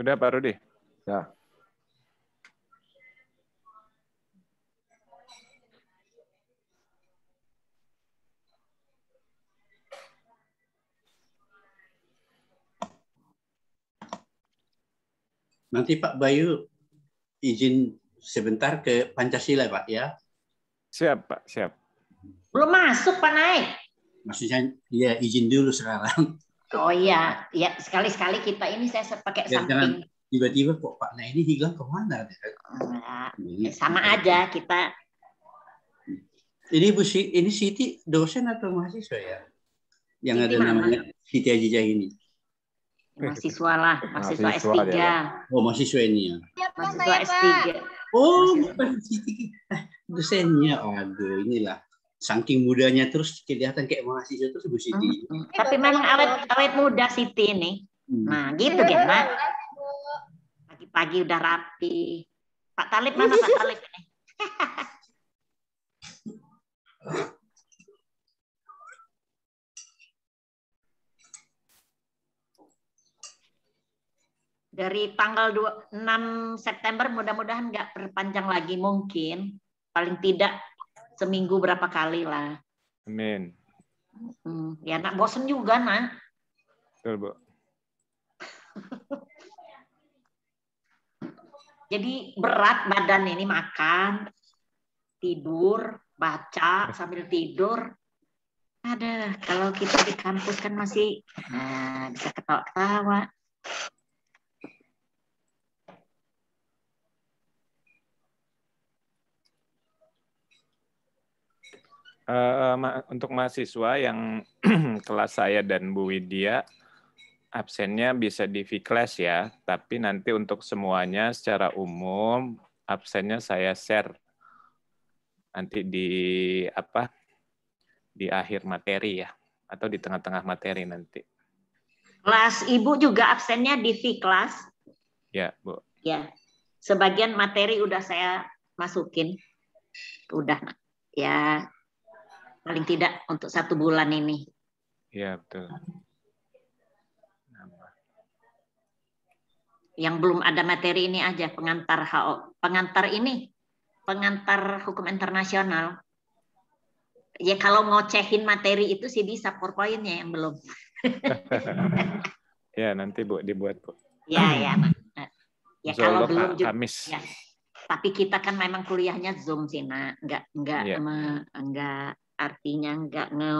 Sudah Pak Rudi? Ya. Nanti Pak Bayu izin sebentar ke Pancasila Pak ya. Siap Pak, siap. Belum masuk Pak Naik. Maksudnya ya izin dulu sekarang. Oh iya, ya sekali-sekali kita ini saya pakai ya, samping. Tiba-tiba kok Pak Nah ini hilang kemana? Enggak, gitu. sama ini. aja kita. Ini Bu ini Siti dosen atau mahasiswa ya? Yang Siti ada mana? namanya Siti Ajijah ini. Mahasiswa lah, mahasiswa, mahasiswa S3. Dia. Oh, mahasiswa ini ya. ya mahasiswa S3. Oh, bukan Siti. Eh, dosennya, aduh inilah saking mudanya terus kelihatan kayak mahasiswa terus Bu Siti. Hmm. Tapi iya, memang awet awet muda Siti ini. Hmm. Nah, gitu kan, Mak. Nah, pagi-pagi udah rapi. Pak Talib mana Pak Talib ini? Dari tanggal 2, 6 September mudah-mudahan nggak berpanjang lagi mungkin. Paling tidak seminggu berapa kali lah. Amin. Hmm, ya nak bosen juga nak. Betul bu. Jadi berat badan ini makan, tidur, baca sambil tidur. Ada kalau kita di kampus kan masih nah, bisa ketawa-ketawa. Uh, untuk mahasiswa yang kelas saya dan Bu Widya absennya bisa di V-Class ya, tapi nanti untuk semuanya secara umum absennya saya share nanti di apa di akhir materi ya atau di tengah-tengah materi nanti. Kelas Ibu juga absennya di V-Class? Ya, Bu. Ya. Sebagian materi udah saya masukin. Udah. Ya, paling tidak untuk satu bulan ini. Iya betul. Yang belum ada materi ini aja pengantar HO, pengantar ini, pengantar hukum internasional. Ya kalau ngocehin materi itu sih bisa powerpoint yang belum. ya nanti bu dibuat bu. Ya ya. Ya kalau belum juga. Kamis. Ya. Tapi kita kan memang kuliahnya Zoom sih, nak. Enggak enggak yeah. Iya. enggak artinya nggak nge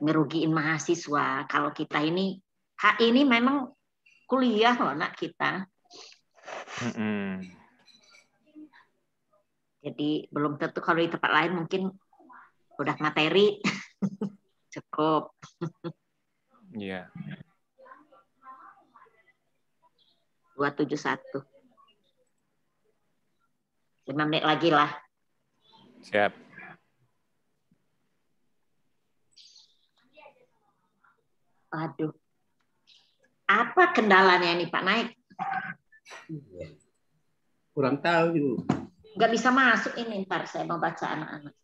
ngerugiin mahasiswa. Kalau kita ini hak ini memang kuliah loh nak kita. Mm -hmm. Jadi belum tentu kalau di tempat lain mungkin udah materi cukup. Iya. Dua tujuh satu. Lima menit lagi lah. Siap. Aduh. Apa kendalanya nih Pak Naik? Iya. Kurang tahu ibu. Gak bisa masuk ini ntar saya mau baca anak-anak.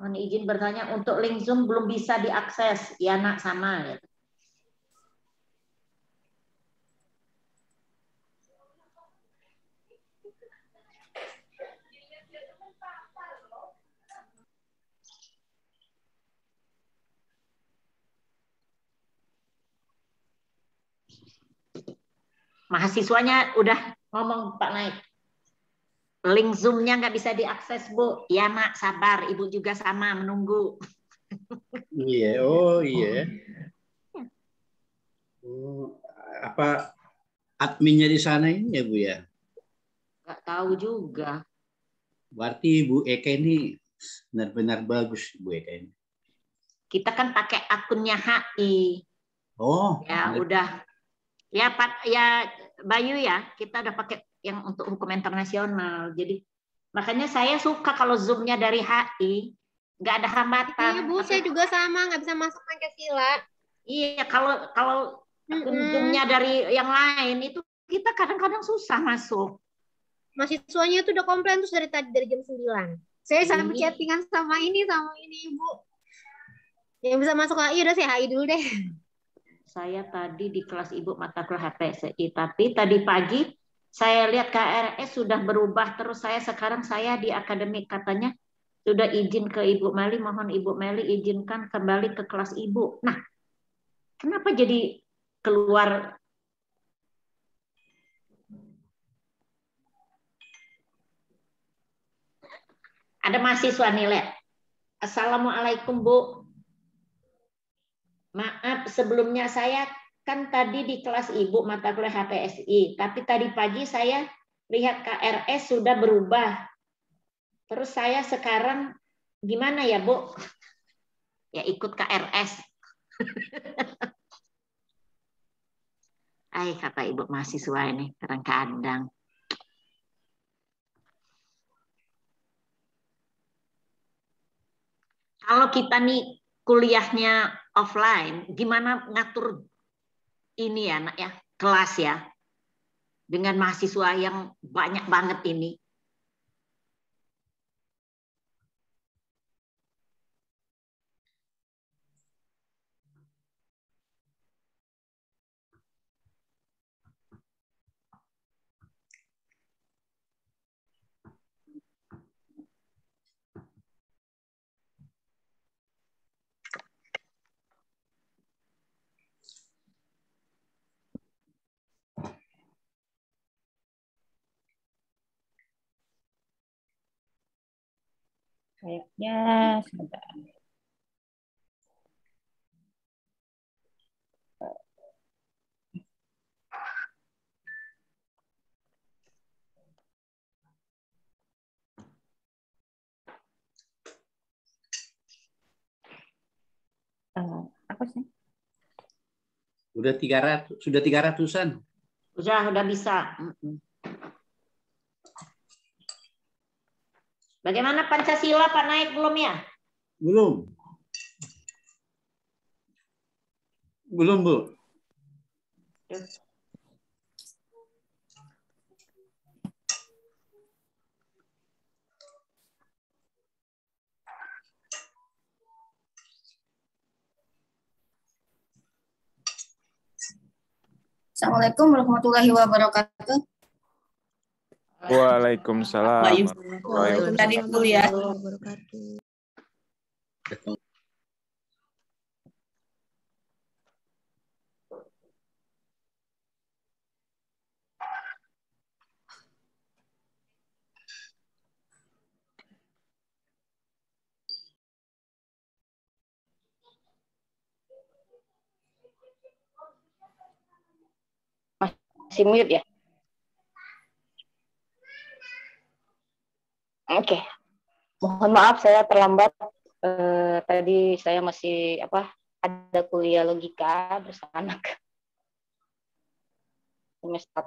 Mohon izin bertanya untuk link Zoom belum bisa diakses. Ya nak sama gitu. mahasiswanya udah ngomong Pak Naik. Link Zoom-nya nggak bisa diakses, Bu. Ya, Mak sabar. Ibu juga sama, menunggu. Iya, yeah, oh iya. Yeah. Oh. oh, apa adminnya di sana ini ya, Bu ya? Nggak tahu juga. Berarti Bu Eka ini benar-benar bagus, Bu Eka ini. Kita kan pakai akunnya HI. Oh. Ya, bener. udah. Ya, Pak, ya Bayu ya, kita udah pakai yang untuk hukum internasional. Jadi makanya saya suka kalau zoomnya dari HI, nggak ada hambatan. Iya bu, Tapi, saya juga sama nggak bisa masuk Pancasila. Iya, kalau kalau mm -hmm. zoomnya dari yang lain itu kita kadang-kadang susah masuk. Mahasiswanya itu udah komplain terus dari tadi dari jam 9. Saya sama iya. chattingan sama ini sama ini ibu. Yang bisa masuk HI udah saya HI dulu deh saya tadi di kelas ibu mata kuliah HPSI, tapi tadi pagi saya lihat KRS sudah berubah terus saya sekarang saya di akademik katanya sudah izin ke Ibu Meli, mohon Ibu Meli izinkan kembali ke kelas Ibu. Nah, kenapa jadi keluar Ada mahasiswa nih, Assalamualaikum, Bu. Maaf, sebelumnya saya kan tadi di kelas ibu mata kuliah HPSI, tapi tadi pagi saya lihat KRS sudah berubah. Terus saya sekarang gimana ya, Bu? Ya ikut KRS. Ayo kata ibu mahasiswa ini kadang-kadang. Kalau kita nih kuliahnya offline, gimana ngatur ini ya nak ya kelas ya dengan mahasiswa yang banyak banget ini Kayaknya sebentar. Uh, apa sih? Udah 300, sudah tiga ratusan. Sudah, sudah bisa. Mm -hmm. Bagaimana Pancasila Pak naik belum ya? Belum. Belum, Bu. Assalamualaikum warahmatullahi wabarakatuh. Waalaikumsalam. Waalaikumsalam. Masih mute ya? Oke. Okay. Mohon maaf saya terlambat. Uh, tadi saya masih apa? Ada kuliah logika bersama anak semester 1. Uh,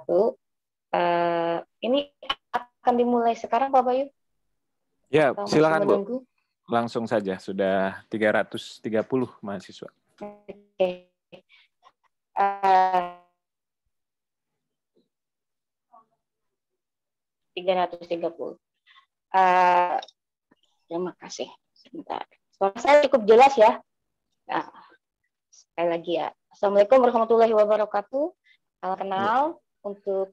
eh, ini akan dimulai sekarang Pak Bayu? Ya, Atau silakan Bu. Langsung saja sudah 330 mahasiswa. Oke. Okay. Uh, eh, puluh. Eh, terima kasih. Sebentar. Suara saya cukup jelas ya. Nah, sekali lagi ya. Assalamualaikum warahmatullahi wabarakatuh. Salam kenal untuk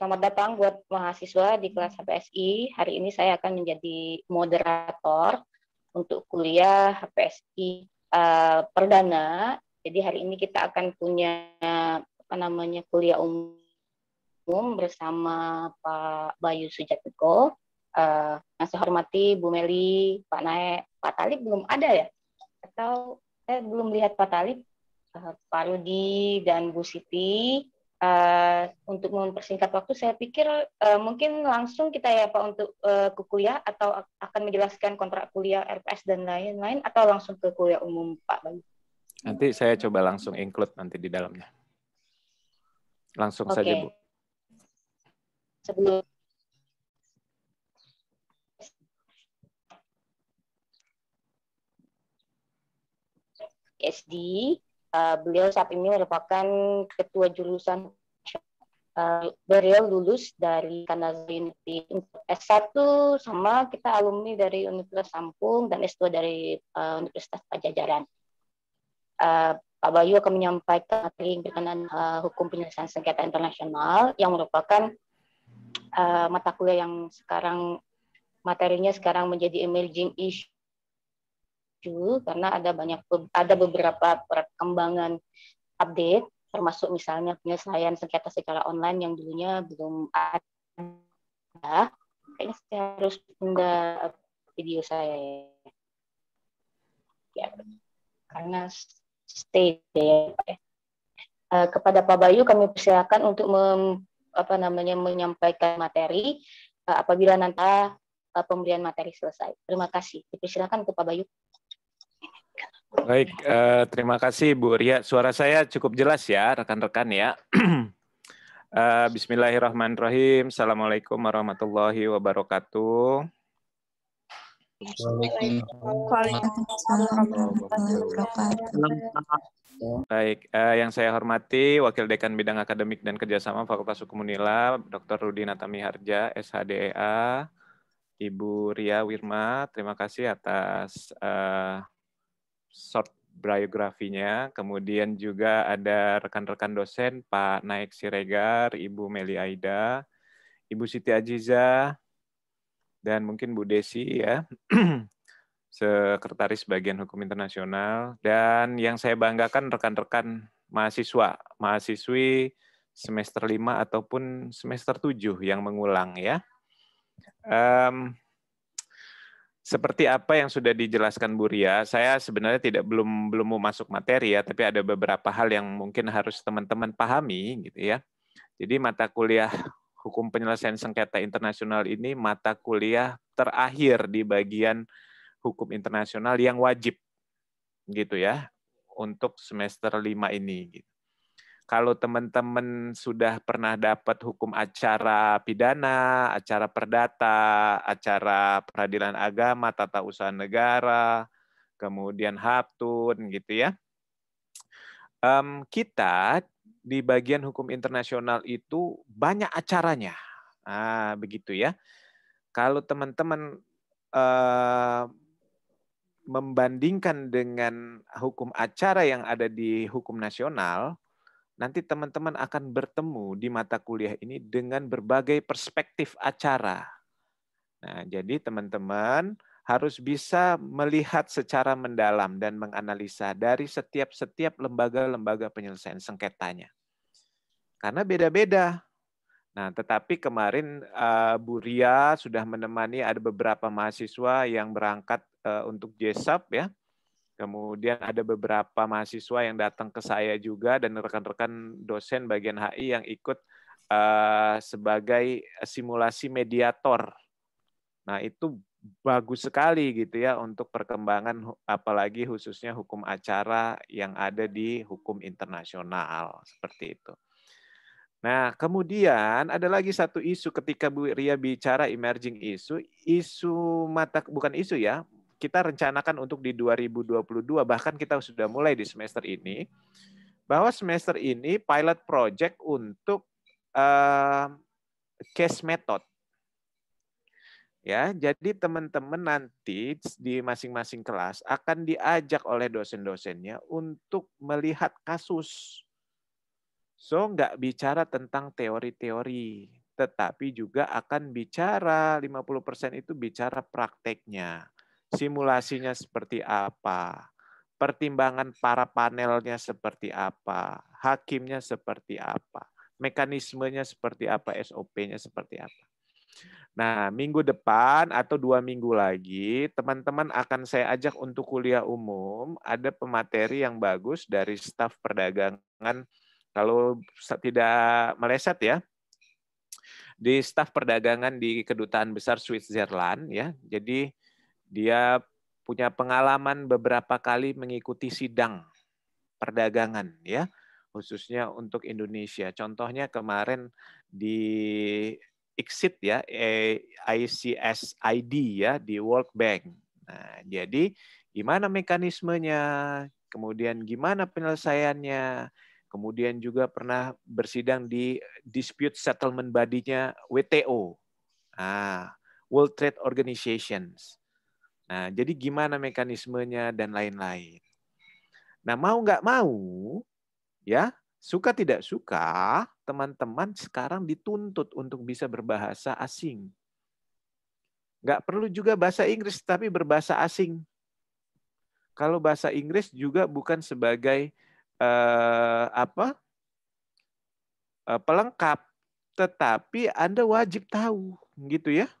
selamat datang buat mahasiswa di kelas HPSI. Hari ini saya akan menjadi moderator untuk kuliah HPSI uh, eh, perdana. Jadi hari ini kita akan punya apa namanya kuliah umum bersama Pak Bayu Sujatmiko uh, yang saya hormati Bu Meli, Pak Nae, Pak Talib belum ada ya? Atau saya eh, belum lihat Pak Talib, uh, Pak Rudi dan Bu Siti. Uh, untuk mempersingkat waktu, saya pikir uh, mungkin langsung kita ya Pak untuk uh, ke kuliah atau akan menjelaskan kontrak kuliah RPS dan lain-lain atau langsung ke kuliah umum Pak Bayu. Nanti saya coba langsung include nanti di dalamnya. Langsung okay. saja Bu. Sebelum SD. Uh, eh, beliau saat ini merupakan ketua jurusan uh, beliau lulus dari Kanazar University S1 sama kita alumni dari Universitas Lampung dan S2 dari uh, Universitas Pajajaran. Uh, Pak Bayu akan menyampaikan materi berkenaan uh, hukum penyelesaian sengketa internasional yang merupakan uh, mata kuliah yang sekarang materinya sekarang menjadi emerging issue maju karena ada banyak ada beberapa perkembangan update termasuk misalnya penyelesaian sengketa secara online yang dulunya belum ada. Kayaknya saya harus tunda video saya ya. ya. Karena stay ya. Eh, kepada Pak Bayu kami persilakan untuk mem, apa namanya menyampaikan materi eh, apabila nanti eh, pemberian materi selesai. Terima kasih. Dipersilakan untuk Pak Bayu. Baik, eh, terima kasih Bu Ria. Suara saya cukup jelas ya, rekan-rekan ya. eh, Bismillahirrahmanirrahim. Assalamualaikum warahmatullahi wabarakatuh. Baik, eh, yang saya hormati Wakil Dekan Bidang Akademik dan Kerjasama Fakultas Hukum Unila, Dr. Rudi Natami Harja, SHDEA, Ibu Ria Wirma, terima kasih atas uh, short biografinya. Kemudian juga ada rekan-rekan dosen Pak Naik Siregar, Ibu Meli Aida, Ibu Siti Ajiza, dan mungkin Bu Desi ya. Sekretaris Bagian Hukum Internasional dan yang saya banggakan rekan-rekan mahasiswa, mahasiswi semester lima ataupun semester tujuh yang mengulang ya. Um, seperti apa yang sudah dijelaskan Bu Ria, saya sebenarnya tidak belum belum mau masuk materi ya, tapi ada beberapa hal yang mungkin harus teman-teman pahami gitu ya. Jadi mata kuliah hukum penyelesaian sengketa internasional ini mata kuliah terakhir di bagian hukum internasional yang wajib gitu ya untuk semester lima ini gitu kalau teman-teman sudah pernah dapat hukum acara pidana, acara perdata, acara peradilan agama, tata usaha negara, kemudian haptun gitu ya. Um, kita di bagian hukum internasional itu banyak acaranya, nah, begitu ya. Kalau teman-teman uh, membandingkan dengan hukum acara yang ada di hukum nasional, nanti teman-teman akan bertemu di mata kuliah ini dengan berbagai perspektif acara. Nah, jadi teman-teman harus bisa melihat secara mendalam dan menganalisa dari setiap-setiap lembaga-lembaga penyelesaian sengketanya. Karena beda-beda. Nah, tetapi kemarin uh, Bu Ria sudah menemani ada beberapa mahasiswa yang berangkat uh, untuk JSAP ya. Kemudian ada beberapa mahasiswa yang datang ke saya juga dan rekan-rekan dosen bagian HI yang ikut eh, sebagai simulasi mediator. Nah, itu bagus sekali gitu ya untuk perkembangan apalagi khususnya hukum acara yang ada di hukum internasional seperti itu. Nah, kemudian ada lagi satu isu ketika Bu Ria bicara emerging isu, isu mata bukan isu ya, kita rencanakan untuk di 2022 bahkan kita sudah mulai di semester ini bahwa semester ini pilot project untuk uh, case method. Ya, jadi teman-teman nanti di masing-masing kelas akan diajak oleh dosen-dosennya untuk melihat kasus. So, nggak bicara tentang teori-teori, tetapi juga akan bicara, 50% itu bicara prakteknya simulasinya seperti apa, pertimbangan para panelnya seperti apa, hakimnya seperti apa, mekanismenya seperti apa, SOP-nya seperti apa. Nah, minggu depan atau dua minggu lagi, teman-teman akan saya ajak untuk kuliah umum. Ada pemateri yang bagus dari staf perdagangan, kalau tidak meleset ya, di staf perdagangan di Kedutaan Besar Switzerland ya. Jadi dia punya pengalaman beberapa kali mengikuti sidang perdagangan ya, khususnya untuk Indonesia. Contohnya kemarin di ICSID ya, ICSID ya di World Bank. Nah, jadi gimana mekanismenya, kemudian gimana penyelesaiannya, kemudian juga pernah bersidang di dispute settlement body-nya WTO. Ah, World Trade Organizations. Nah, jadi gimana mekanismenya dan lain-lain. Nah, mau nggak mau, ya suka tidak suka, teman-teman sekarang dituntut untuk bisa berbahasa asing. Nggak perlu juga bahasa Inggris, tapi berbahasa asing. Kalau bahasa Inggris juga bukan sebagai eh, apa eh, pelengkap, tetapi Anda wajib tahu, gitu ya.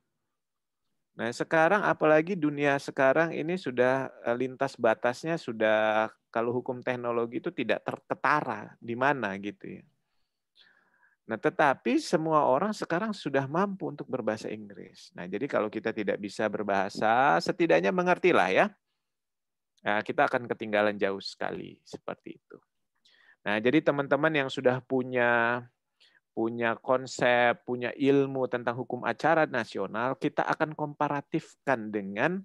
Nah, sekarang apalagi dunia sekarang ini sudah eh, lintas batasnya sudah kalau hukum teknologi itu tidak terketara di mana gitu ya. Nah, tetapi semua orang sekarang sudah mampu untuk berbahasa Inggris. Nah, jadi kalau kita tidak bisa berbahasa, setidaknya mengertilah ya. Nah, kita akan ketinggalan jauh sekali seperti itu. Nah, jadi teman-teman yang sudah punya punya konsep, punya ilmu tentang hukum acara nasional, kita akan komparatifkan dengan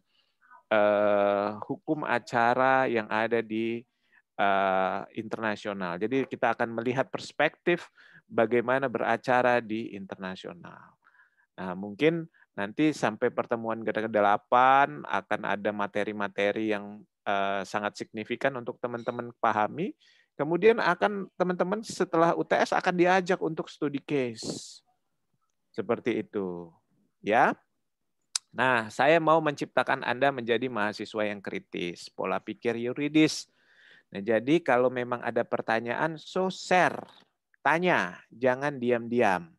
uh, hukum acara yang ada di uh, internasional. Jadi kita akan melihat perspektif bagaimana beracara di internasional. Nah, mungkin nanti sampai pertemuan ke-8 akan ada materi-materi yang uh, sangat signifikan untuk teman-teman pahami. Kemudian akan teman-teman setelah UTS akan diajak untuk studi case. Seperti itu. Ya. Nah, saya mau menciptakan Anda menjadi mahasiswa yang kritis, pola pikir yuridis. Nah, jadi kalau memang ada pertanyaan, so share, tanya, jangan diam-diam.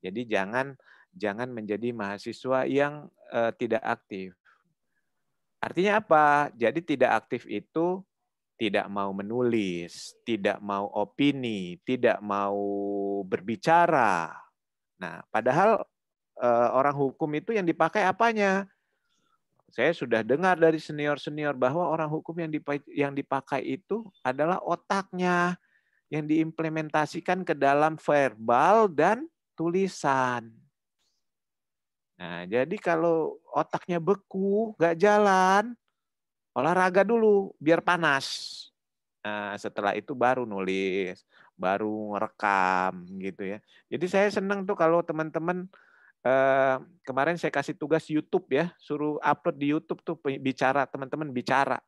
Jadi jangan jangan menjadi mahasiswa yang uh, tidak aktif. Artinya apa? Jadi tidak aktif itu tidak mau menulis, tidak mau opini, tidak mau berbicara. Nah, padahal eh, orang hukum itu yang dipakai apanya? Saya sudah dengar dari senior-senior bahwa orang hukum yang dipakai, yang dipakai itu adalah otaknya yang diimplementasikan ke dalam verbal dan tulisan. Nah, jadi kalau otaknya beku, nggak jalan, olahraga dulu biar panas. Nah, setelah itu baru nulis, baru rekam gitu ya. Jadi saya senang tuh kalau teman-teman eh, kemarin saya kasih tugas YouTube ya, suruh upload di YouTube tuh bicara teman-teman bicara.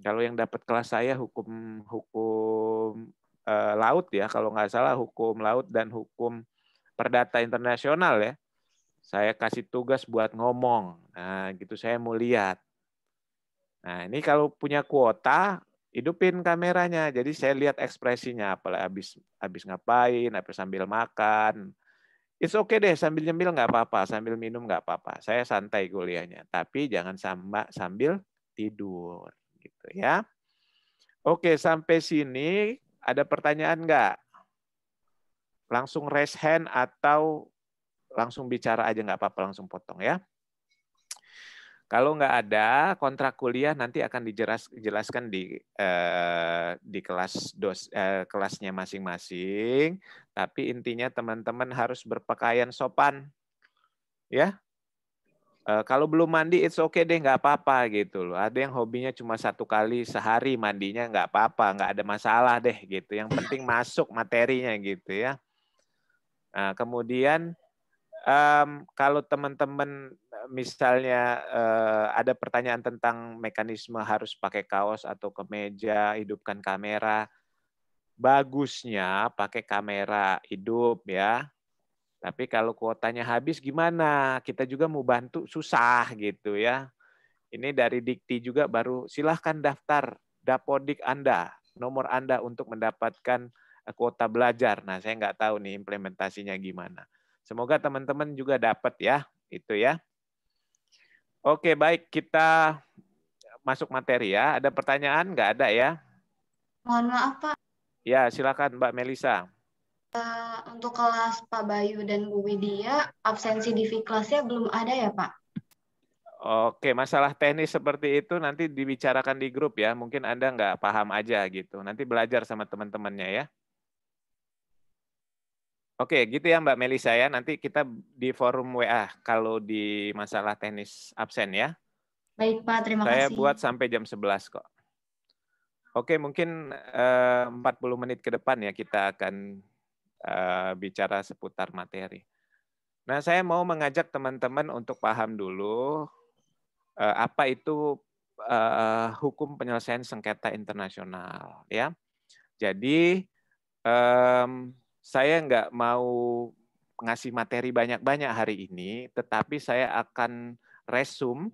Kalau yang dapat kelas saya hukum hukum eh, laut ya, kalau nggak salah hukum laut dan hukum perdata internasional ya. Saya kasih tugas buat ngomong. Nah, gitu saya mau lihat Nah, ini kalau punya kuota, hidupin kameranya. Jadi saya lihat ekspresinya, apalagi habis habis ngapain, habis sambil makan. It's okay deh sambil nyemil nggak apa-apa, sambil minum nggak apa-apa. Saya santai kuliahnya, tapi jangan sama sambil tidur gitu ya. Oke, sampai sini ada pertanyaan nggak? Langsung raise hand atau langsung bicara aja nggak apa-apa, langsung potong ya. Kalau nggak ada kontrak kuliah nanti akan dijelaskan di eh, di kelas dos eh, kelasnya masing-masing. Tapi intinya teman-teman harus berpakaian sopan, ya. Eh, kalau belum mandi it's okay deh nggak apa-apa gitu loh. Ada yang hobinya cuma satu kali sehari mandinya nggak apa-apa nggak ada masalah deh gitu. Yang penting masuk materinya gitu ya. Nah, kemudian um, kalau teman-teman misalnya uh, ada pertanyaan tentang mekanisme harus pakai kaos atau kemeja, hidupkan kamera. Bagusnya pakai kamera hidup ya. Tapi kalau kuotanya habis gimana? Kita juga mau bantu susah gitu ya. Ini dari Dikti juga baru silahkan daftar dapodik Anda, nomor Anda untuk mendapatkan eh, kuota belajar. Nah, saya nggak tahu nih implementasinya gimana. Semoga teman-teman juga dapat ya, itu ya. Oke, baik. Kita masuk materi ya. Ada pertanyaan? Nggak ada ya? Mohon maaf, Pak. Ya, silakan Mbak Melisa. Uh, untuk kelas Pak Bayu dan Bu Widya, absensi di kelasnya belum ada ya, Pak? Oke, masalah teknis seperti itu nanti dibicarakan di grup ya. Mungkin Anda nggak paham aja gitu. Nanti belajar sama teman-temannya ya. Oke, gitu ya Mbak Melisa ya. Nanti kita di forum WA kalau di masalah teknis absen ya. Baik Pak, terima Saya kasih. Saya buat sampai jam 11 kok. Oke, mungkin eh, uh, 40 menit ke depan ya kita akan uh, bicara seputar materi. Nah, saya mau mengajak teman-teman untuk paham dulu uh, apa itu uh, hukum penyelesaian sengketa internasional ya. Jadi um, saya nggak mau ngasih materi banyak-banyak hari ini, tetapi saya akan resume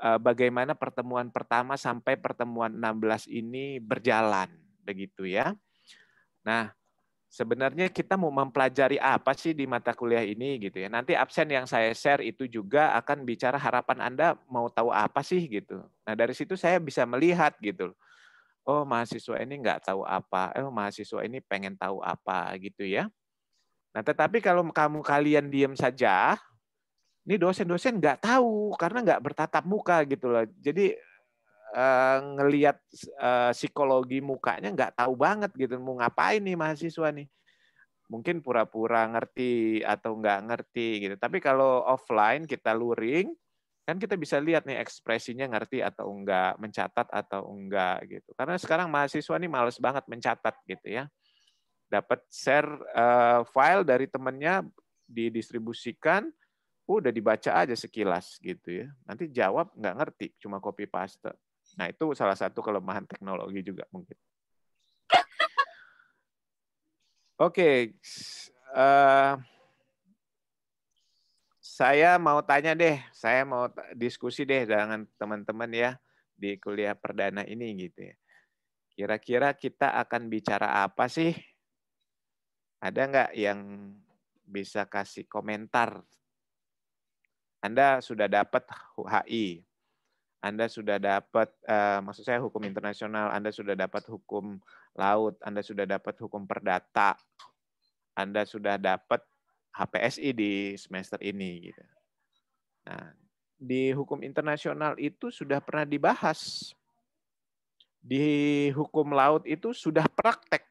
eh, bagaimana pertemuan pertama sampai pertemuan 16 ini berjalan begitu ya. Nah, sebenarnya kita mau mempelajari apa sih di mata kuliah ini gitu ya. Nanti absen yang saya share itu juga akan bicara harapan Anda mau tahu apa sih gitu. Nah, dari situ saya bisa melihat gitu loh oh mahasiswa ini nggak tahu apa, eh oh, mahasiswa ini pengen tahu apa gitu ya. Nah tetapi kalau kamu kalian diem saja, ini dosen-dosen nggak tahu karena nggak bertatap muka gitu loh. Jadi eh, ngelihat eh, psikologi mukanya nggak tahu banget gitu mau ngapain nih mahasiswa nih. Mungkin pura-pura ngerti atau nggak ngerti gitu. Tapi kalau offline kita luring, kan kita bisa lihat nih ekspresinya ngerti atau enggak, mencatat atau enggak gitu. Karena sekarang mahasiswa nih males banget mencatat gitu ya. Dapat share uh, file dari temennya, didistribusikan, udah dibaca aja sekilas gitu ya. Nanti jawab nggak ngerti, cuma copy paste. Nah itu salah satu kelemahan teknologi juga mungkin. Oke, okay. uh, eh, saya mau tanya deh, saya mau diskusi deh dengan teman-teman ya di kuliah perdana ini gitu ya. Kira-kira kita akan bicara apa sih? Ada nggak yang bisa kasih komentar? Anda sudah dapat HI, Anda sudah dapat, uh, maksud saya hukum internasional, Anda sudah dapat hukum laut, Anda sudah dapat hukum perdata, Anda sudah dapat HPSI di semester ini. Gitu. Nah, di hukum internasional itu sudah pernah dibahas. Di hukum laut itu sudah praktek,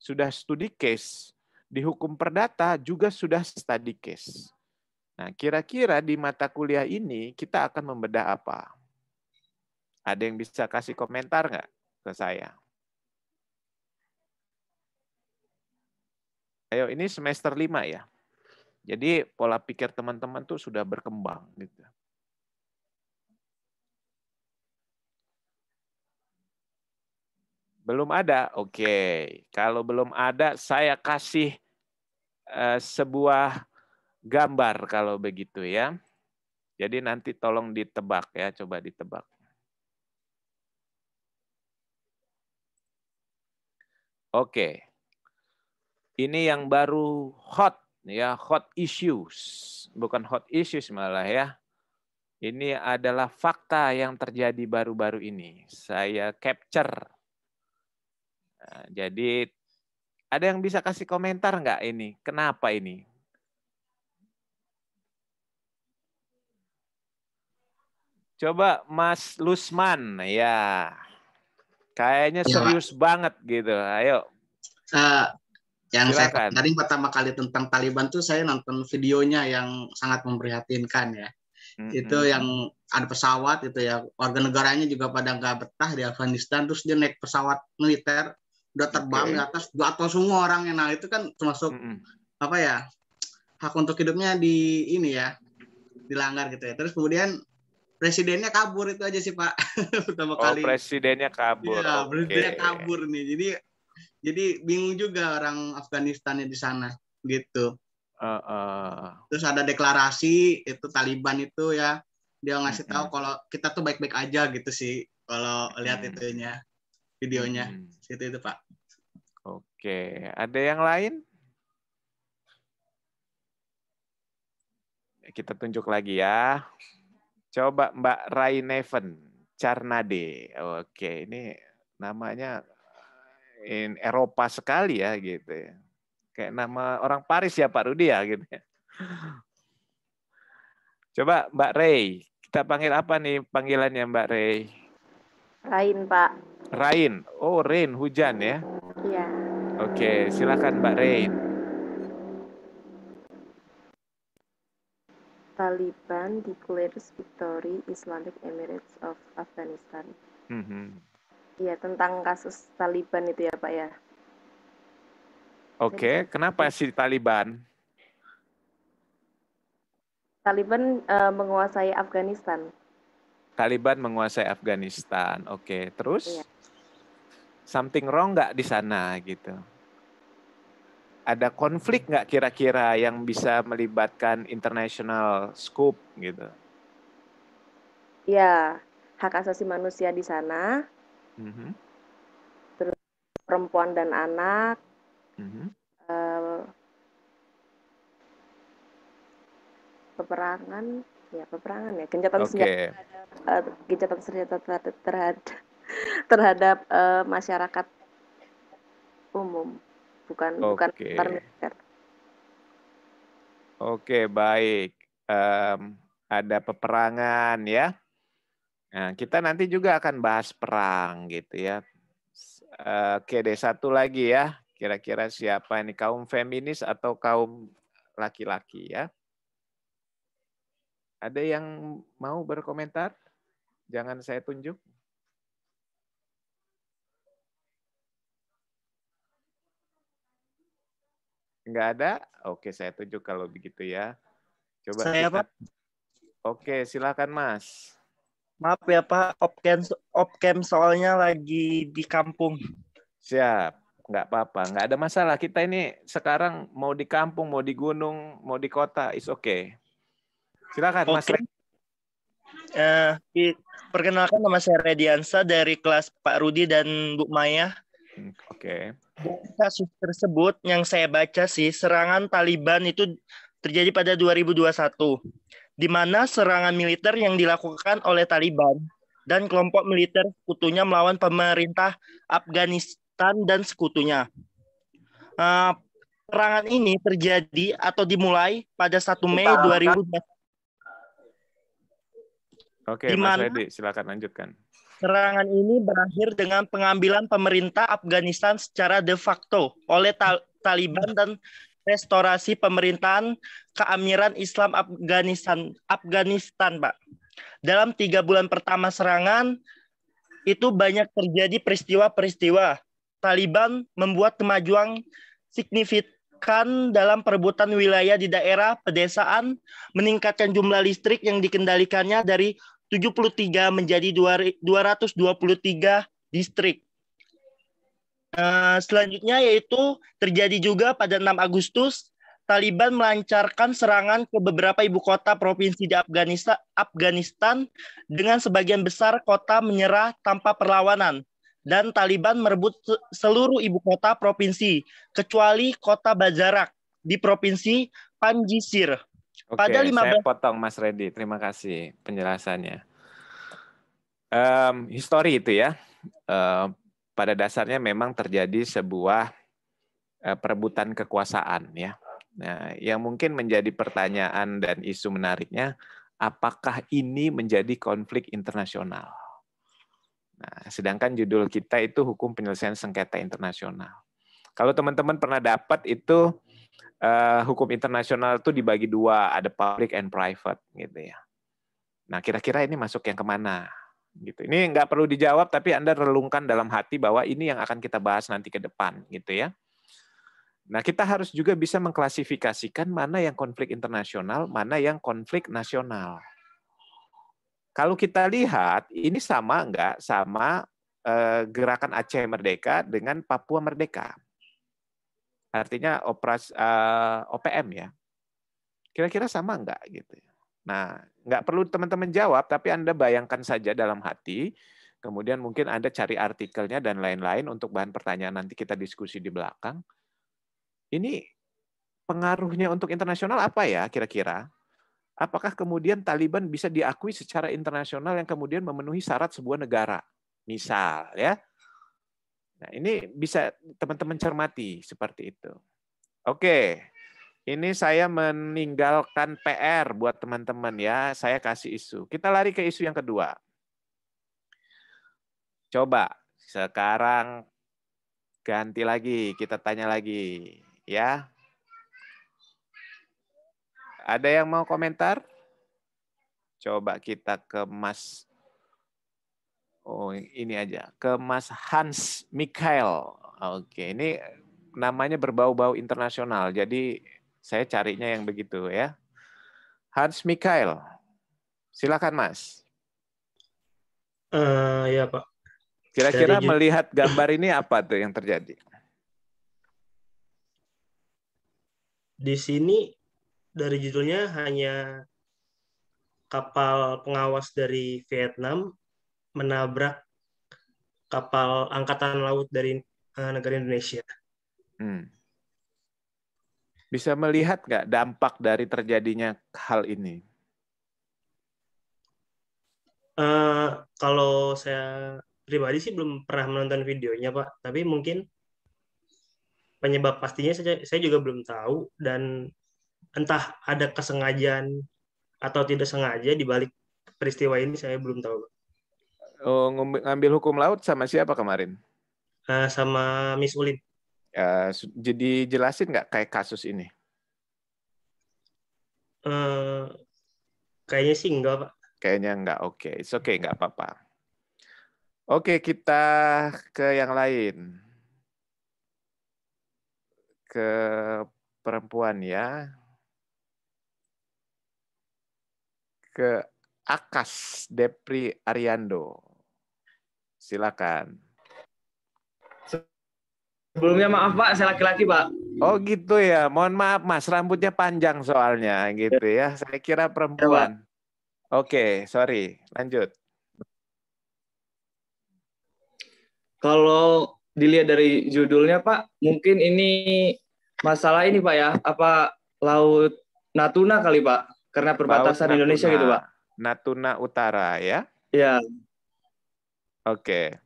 sudah studi case. Di hukum perdata juga sudah study case. Nah, kira-kira di mata kuliah ini kita akan membedah apa? Ada yang bisa kasih komentar nggak ke saya? Ayo, ini semester 5 ya. Jadi pola pikir teman-teman tuh sudah berkembang gitu. Belum ada? Oke. Okay. Kalau belum ada, saya kasih uh, sebuah gambar kalau begitu ya. Jadi nanti tolong ditebak ya, coba ditebak. Oke. Okay. Ini yang baru hot ya, hot issues, bukan hot issues malah ya. Ini adalah fakta yang terjadi baru-baru ini. Saya capture. Nah, jadi ada yang bisa kasih komentar nggak ini? Kenapa ini? Coba Mas Lusman, ya. Kayaknya iya, serius ya, banget gitu. Ayo. Uh, yang Silakan. saya dari pertama kali tentang Taliban tuh saya nonton videonya yang sangat memprihatinkan ya. Mm-hmm. Itu yang ada pesawat itu ya warga negaranya juga pada nggak betah di Afghanistan terus dia naik pesawat militer udah terbang okay. di atas atau semua orang yang nah itu kan termasuk mm-hmm. apa ya hak untuk hidupnya di ini ya dilanggar gitu ya terus kemudian presidennya kabur itu aja sih pak pertama oh, kali presidennya kabur ya, okay. presidennya kabur nih jadi jadi bingung juga orang Afghanistannya di sana gitu. Uh, uh. Terus ada deklarasi itu Taliban itu ya dia ngasih mm -hmm. tahu kalau kita tuh baik-baik aja gitu sih kalau lihat hmm. itunya videonya hmm. situ itu pak. Oke, ada yang lain? Kita tunjuk lagi ya. Coba Mbak Rain Neven Carnade. Oke, ini namanya in Eropa sekali ya gitu ya. Kayak nama orang Paris ya Pak Rudi ya gitu ya. Coba Mbak Ray, kita panggil apa nih panggilannya Mbak Ray? Rain Pak. Rain, oh rain hujan ya? Iya. Oke, silakan Mbak Rain. Taliban declares victory Islamic Emirates of Afghanistan. Mm -hmm. Iya, tentang kasus Taliban itu ya, Pak ya. Oke, okay. kenapa si Taliban? Taliban uh, menguasai Afghanistan. Taliban menguasai Afghanistan. Oke, okay. terus? Iya. Something wrong nggak di sana gitu? Ada konflik nggak kira-kira yang bisa melibatkan international scope gitu? Ya, hak asasi manusia di sana, hmm Terus perempuan dan anak. Mm-hmm. Uh, peperangan, ya peperangan ya. Gencatan okay. senjata. Uh, senjata terhadap terhadap, terhadap uh, masyarakat umum, bukan okay. bukan militer. Oke, baik. Um, ada peperangan ya. Nah, kita nanti juga akan bahas perang gitu ya. Eh, oke deh, satu lagi ya. Kira-kira siapa ini kaum feminis atau kaum laki-laki ya? Ada yang mau berkomentar? Jangan saya tunjuk. Enggak ada? Oke, saya tunjuk kalau begitu ya. Coba saya kita... Oke, silakan Mas. Maaf ya Pak, opcam opcam soalnya lagi di kampung. Siap, nggak apa-apa, nggak ada masalah. Kita ini sekarang mau di kampung, mau di gunung, mau di kota, is okay. Silakan okay. Mas. Eh, uh, perkenalkan nama saya Rediansa dari kelas Pak Rudi dan Bu Maya. Hmm, oke. Okay. Kasus tersebut yang saya baca sih serangan Taliban itu terjadi pada 2021 di mana serangan militer yang dilakukan oleh Taliban dan kelompok militer sekutunya melawan pemerintah Afghanistan dan sekutunya. Uh, eh, serangan ini terjadi atau dimulai pada 1 Mei 2020. Oke, di Mas Redi, silakan lanjutkan. Serangan ini berakhir dengan pengambilan pemerintah Afghanistan secara de facto oleh Taliban dan restorasi pemerintahan keamiran Islam Afghanistan, Afghanistan, Pak. Dalam tiga bulan pertama serangan, itu banyak terjadi peristiwa-peristiwa. Taliban membuat kemajuan signifikan dalam perebutan wilayah di daerah pedesaan, meningkatkan jumlah listrik yang dikendalikannya dari 73 menjadi 223 distrik. Eh, selanjutnya yaitu terjadi juga pada 6 Agustus Taliban melancarkan serangan ke beberapa ibu kota provinsi di Afghanistan, Afghanistan dengan sebagian besar kota menyerah tanpa perlawanan dan Taliban merebut seluruh ibu kota provinsi kecuali kota Bajarak di provinsi Panjisir. Oke, Pada 15... saya potong Mas Redi. Terima kasih penjelasannya. Um, histori itu ya. Uh, pada dasarnya memang terjadi sebuah eh, perebutan kekuasaan ya. Nah, yang mungkin menjadi pertanyaan dan isu menariknya, apakah ini menjadi konflik internasional? Nah, sedangkan judul kita itu hukum penyelesaian sengketa internasional. Kalau teman-teman pernah dapat itu eh, hukum internasional itu dibagi dua, ada public and private gitu ya. Nah, kira-kira ini masuk yang kemana? gitu. Ini nggak perlu dijawab, tapi Anda relungkan dalam hati bahwa ini yang akan kita bahas nanti ke depan, gitu ya. Nah, kita harus juga bisa mengklasifikasikan mana yang konflik internasional, mana yang konflik nasional. Kalau kita lihat, ini sama nggak sama eh, gerakan Aceh Merdeka dengan Papua Merdeka? Artinya operas, eh, OPM ya. Kira-kira sama nggak gitu ya? Nah, nggak perlu teman-teman jawab, tapi Anda bayangkan saja dalam hati. Kemudian mungkin Anda cari artikelnya dan lain-lain untuk bahan pertanyaan nanti kita diskusi di belakang. Ini pengaruhnya untuk internasional apa ya kira-kira? Apakah kemudian Taliban bisa diakui secara internasional yang kemudian memenuhi syarat sebuah negara? Misal ya. Nah, ini bisa teman-teman cermati seperti itu. Oke. Ini saya meninggalkan PR buat teman-teman ya. Saya kasih isu. Kita lari ke isu yang kedua. Coba sekarang ganti lagi, kita tanya lagi ya. Ada yang mau komentar? Coba kita ke Mas Oh, ini aja. Ke Mas Hans Mikael. Oke, ini namanya berbau-bau internasional. Jadi saya carinya yang begitu ya. Hans Mikael, silakan Mas. Uh, ya Pak. Kira-kira Dari... melihat gambar ini apa tuh yang terjadi? Di sini dari judulnya hanya kapal pengawas dari Vietnam menabrak kapal angkatan laut dari eh, negara Indonesia. Hmm. Bisa melihat nggak dampak dari terjadinya hal ini? Uh, kalau saya pribadi sih belum pernah menonton videonya Pak, tapi mungkin penyebab pastinya saya, saya juga belum tahu dan entah ada kesengajaan atau tidak sengaja di balik peristiwa ini saya belum tahu. Oh, ngambil hukum laut sama siapa kemarin? Uh, sama Miss Ulin. Uh, jadi jelasin nggak kayak kasus ini? Uh, kayaknya sih enggak, Pak. Kayaknya enggak, oke. Okay. It's okay, enggak apa-apa. Oke, okay, kita ke yang lain. Ke perempuan ya. Ke Akas Depri Ariando. Silakan. Sebelumnya maaf Pak, saya laki-laki Pak. Oh gitu ya, mohon maaf Mas, rambutnya panjang soalnya gitu ya. Saya kira perempuan. Oke, Oke, sorry, lanjut. Kalau dilihat dari judulnya Pak, mungkin ini masalah ini Pak ya, apa Laut Natuna kali Pak? Karena perbatasan Laut Indonesia gitu Pak. Natuna Utara ya? Iya. Oke.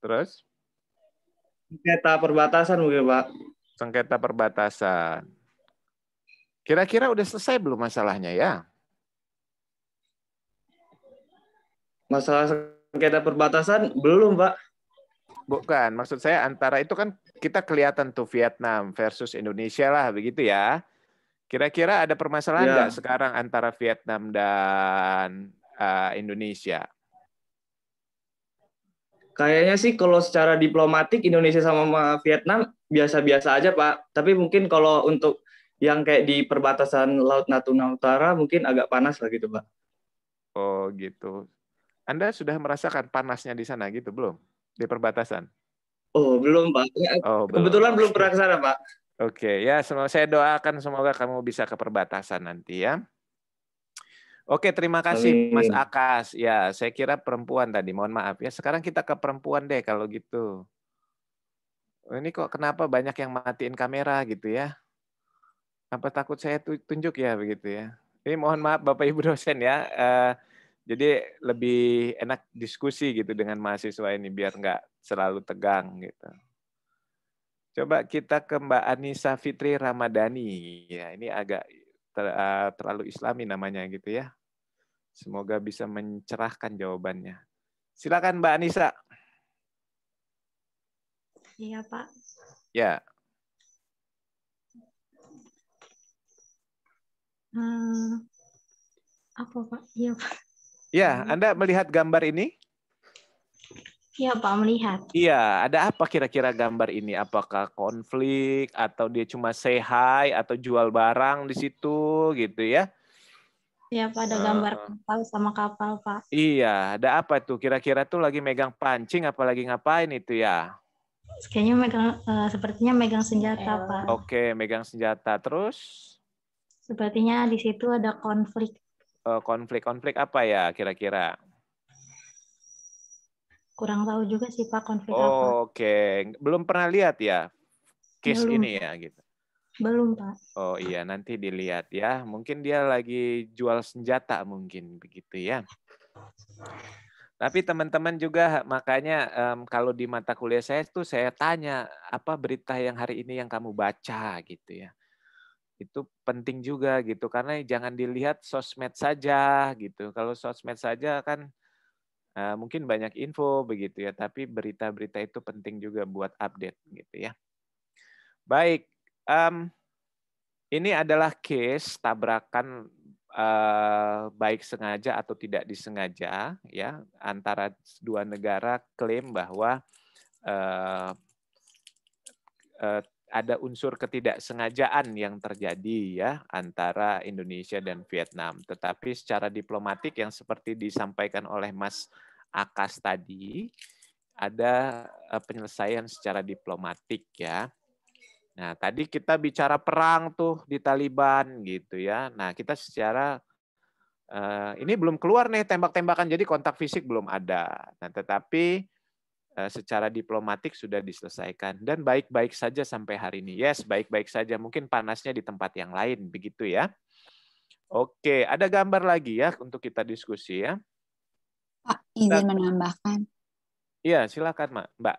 Terus? Sengketa perbatasan mungkin Pak. Sengketa perbatasan. Kira-kira udah selesai belum masalahnya ya? Masalah sengketa perbatasan belum Pak. Bukan, maksud saya antara itu kan kita kelihatan tuh Vietnam versus Indonesia lah begitu ya. Kira-kira ada permasalahan ya. nggak sekarang antara Vietnam dan uh, Indonesia? Kayaknya sih kalau secara diplomatik Indonesia sama Vietnam biasa-biasa aja Pak. Tapi mungkin kalau untuk yang kayak di perbatasan Laut Natuna Utara mungkin agak panas lah gitu Pak. Oh gitu. Anda sudah merasakan panasnya di sana gitu belum? Di perbatasan? Oh belum Pak. Ya, oh, Kebetulan belum, belum pernah ke sana Pak. Oke okay. ya, semoga saya doakan semoga kamu bisa ke perbatasan nanti ya. Oke, terima kasih Salim. Mas Akas. Ya, saya kira perempuan tadi. Mohon maaf ya. Sekarang kita ke perempuan deh kalau gitu. Ini kok kenapa banyak yang matiin kamera gitu ya? Apa takut saya tunjuk ya begitu ya? Ini mohon maaf Bapak Ibu dosen ya. Uh, jadi lebih enak diskusi gitu dengan mahasiswa ini biar nggak selalu tegang gitu. Coba kita ke Mbak Anissa Fitri Ramadhani. Ya, ini agak ter, uh, terlalu islami namanya gitu ya. Semoga bisa mencerahkan jawabannya. Silakan Mbak Anissa. Iya Pak. Ya. Hmm, apa Pak? Iya Pak. Ya, Anda melihat gambar ini? Iya Pak melihat. Iya, ada apa kira-kira gambar ini? Apakah konflik atau dia cuma say hi atau jual barang di situ gitu ya? Iya Pak, ada eh. gambar uh, kapal sama kapal Pak. Iya, ada apa tuh? Kira-kira tuh lagi megang pancing apa lagi ngapain itu ya? Kayaknya megang, uh, sepertinya megang senjata iya. Pak. Oke, megang senjata. Terus? Sepertinya di situ ada konflik. Eh, konflik, konflik apa ya kira-kira? kurang tahu juga sih Pak konflik oh, apa. Oke, okay. belum pernah lihat ya case ini ya gitu. Belum Pak. Oh iya nanti dilihat ya. Mungkin dia lagi jual senjata mungkin begitu ya. Tapi teman-teman juga makanya um, kalau di mata kuliah saya itu saya tanya apa berita yang hari ini yang kamu baca gitu ya. Itu penting juga gitu karena jangan dilihat sosmed saja gitu. Kalau sosmed saja kan Eh, mungkin banyak info begitu ya, tapi berita-berita itu penting juga buat update gitu ya. Baik, um, ini adalah case tabrakan uh, baik sengaja atau tidak disengaja ya antara dua negara klaim bahwa uh, uh, ada unsur ketidaksengajaan yang terjadi ya antara Indonesia dan Vietnam. Tetapi secara diplomatik yang seperti disampaikan oleh Mas Akas tadi ada eh, penyelesaian secara diplomatik ya. Nah, tadi kita bicara perang tuh di Taliban gitu ya. Nah, kita secara eh, ini belum keluar nih tembak-tembakan jadi kontak fisik belum ada. Nah, tetapi Eh, secara diplomatik sudah diselesaikan dan baik-baik saja sampai hari ini. Yes, baik-baik saja. Mungkin panasnya di tempat yang lain begitu ya. Oke, ada gambar lagi ya untuk kita diskusi ya. Pak, izin dan... menambahkan. Iya, silakan Mak, Mbak.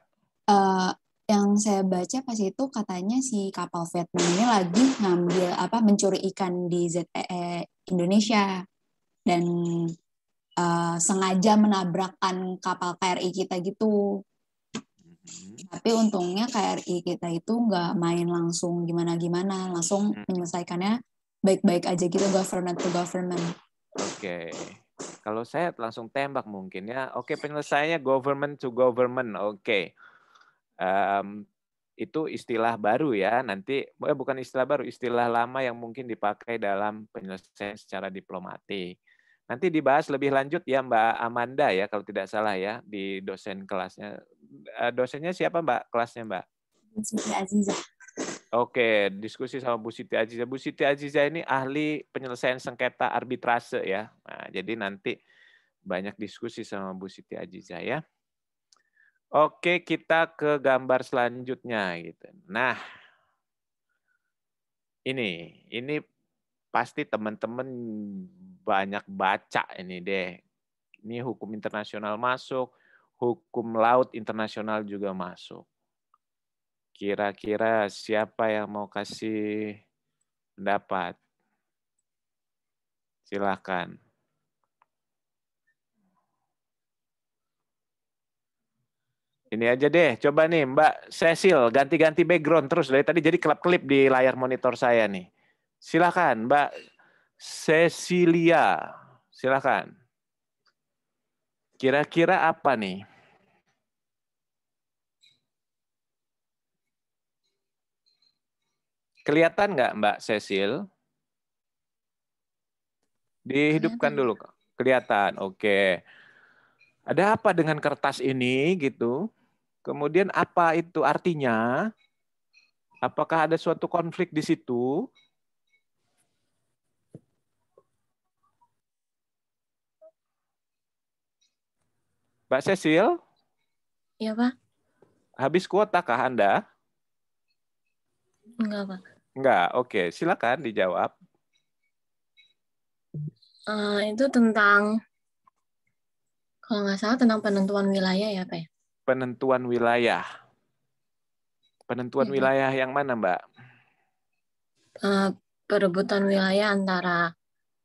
Uh, yang saya baca pas itu katanya si kapal Vietnam ini lagi ngambil apa mencuri ikan di ZEE e Indonesia dan uh, sengaja menabrakkan kapal KRI kita gitu. Mm-hmm. Tapi untungnya KRI kita itu nggak main langsung gimana-gimana, langsung mm-hmm. menyelesaikannya baik-baik aja gitu government to government. Oke. Okay. Kalau saya langsung tembak mungkin ya. Oke, okay, penyelesaiannya government to government. Oke. Okay. Um, itu istilah baru ya nanti eh, bukan istilah baru istilah lama yang mungkin dipakai dalam penyelesaian secara diplomatik Nanti dibahas lebih lanjut ya Mbak Amanda ya kalau tidak salah ya di dosen kelasnya. Eh, dosennya siapa Mbak kelasnya Mbak? Siti Aziza. Oke, diskusi sama Bu Siti Aziza. Bu Siti Aziza ini ahli penyelesaian sengketa arbitrase ya. Nah, jadi nanti banyak diskusi sama Bu Siti Aziza ya. Oke, kita ke gambar selanjutnya gitu. Nah, ini ini pasti teman-teman banyak baca ini deh. Ini hukum internasional masuk, hukum laut internasional juga masuk. Kira-kira siapa yang mau kasih pendapat? Silakan. Ini aja deh, coba nih Mbak Cecil ganti-ganti background terus dari tadi jadi kelap-kelip di layar monitor saya nih. Silakan Mbak Cecilia. Silakan. Kira-kira apa nih? Kelihatan nggak Mbak Cecil? Dihidupkan dulu. Kelihatan, oke. Ada apa dengan kertas ini gitu? Kemudian apa itu artinya? Apakah ada suatu konflik di situ? Mbak Cecil? Iya, Pak. Habis kuota kah Anda? Enggak, Pak. Enggak, oke. Okay. Silakan dijawab. Uh, itu tentang, kalau nggak salah tentang penentuan wilayah ya, Pak? Ya? Penentuan wilayah. Penentuan ya. wilayah yang mana, Mbak? Uh, perebutan wilayah antara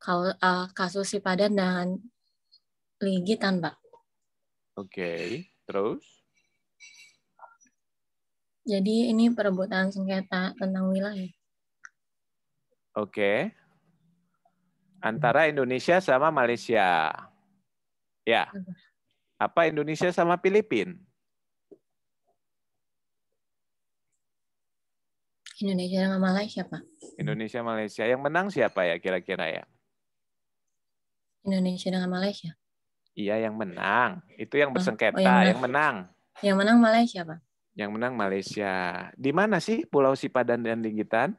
kasus eh, kasus Sipadan dan Ligitan, Mbak. Oke, okay. terus? Jadi ini perebutan sengketa tentang wilayah. Oke. Okay. Antara Indonesia sama Malaysia. Ya. Apa Indonesia sama Filipina? Indonesia sama Malaysia, Pak. Indonesia Malaysia. Yang menang siapa ya kira-kira ya? Indonesia dengan Malaysia. Iya, yang menang. Itu yang oh, bersengketa, oh, yang, menang. yang menang. Yang menang Malaysia, Pak. Yang menang Malaysia. Di mana sih Pulau Sipadan dan Linggitan?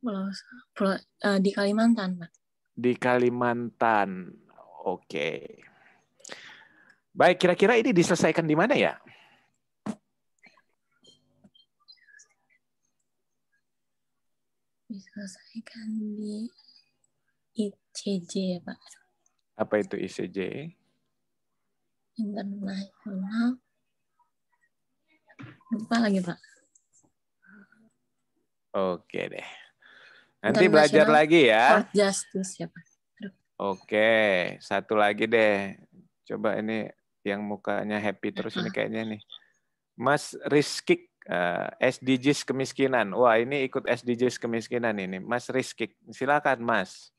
Pulau, pulau uh, di Kalimantan, Pak. Di Kalimantan. Oke. Baik, kira-kira ini diselesaikan di mana ya? Diselesaikan di ICJ ya Pak. Apa itu ICJ? Internasional. Lupa lagi Pak. Oke deh. Nanti belajar lagi ya. Justice ya Pak. Oke, satu lagi deh. Coba ini yang mukanya happy terus ini kayaknya nih. Mas Rizkik eh, SDGs kemiskinan. Wah, ini ikut SDGs kemiskinan ini. Mas Rizkik, silakan Mas.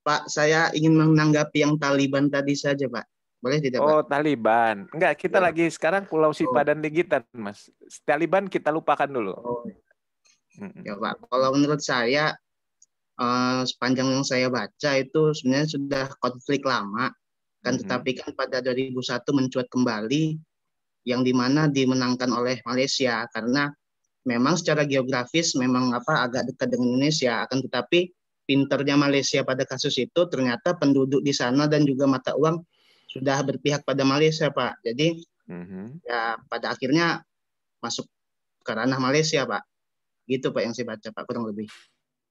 Pak, saya ingin menanggapi yang Taliban tadi saja, Pak. Boleh tidak, Pak? Oh, Taliban. Enggak, kita ya. lagi sekarang Pulau Sipa oh. dan Ligitan, Mas. Taliban kita lupakan dulu. Oh. Iya. Ya, Pak. Kalau menurut saya, eh, sepanjang yang saya baca itu sebenarnya sudah konflik lama. Kan tetapi kan pada 2001 mencuat kembali yang dimana dimenangkan oleh Malaysia karena memang secara geografis memang apa agak dekat dengan Indonesia akan tetapi pinternya Malaysia pada kasus itu ternyata penduduk di sana dan juga mata uang sudah berpihak pada Malaysia Pak. Jadi mm-hmm. ya pada akhirnya masuk ke ranah Malaysia Pak. Gitu Pak yang saya baca Pak kurang lebih.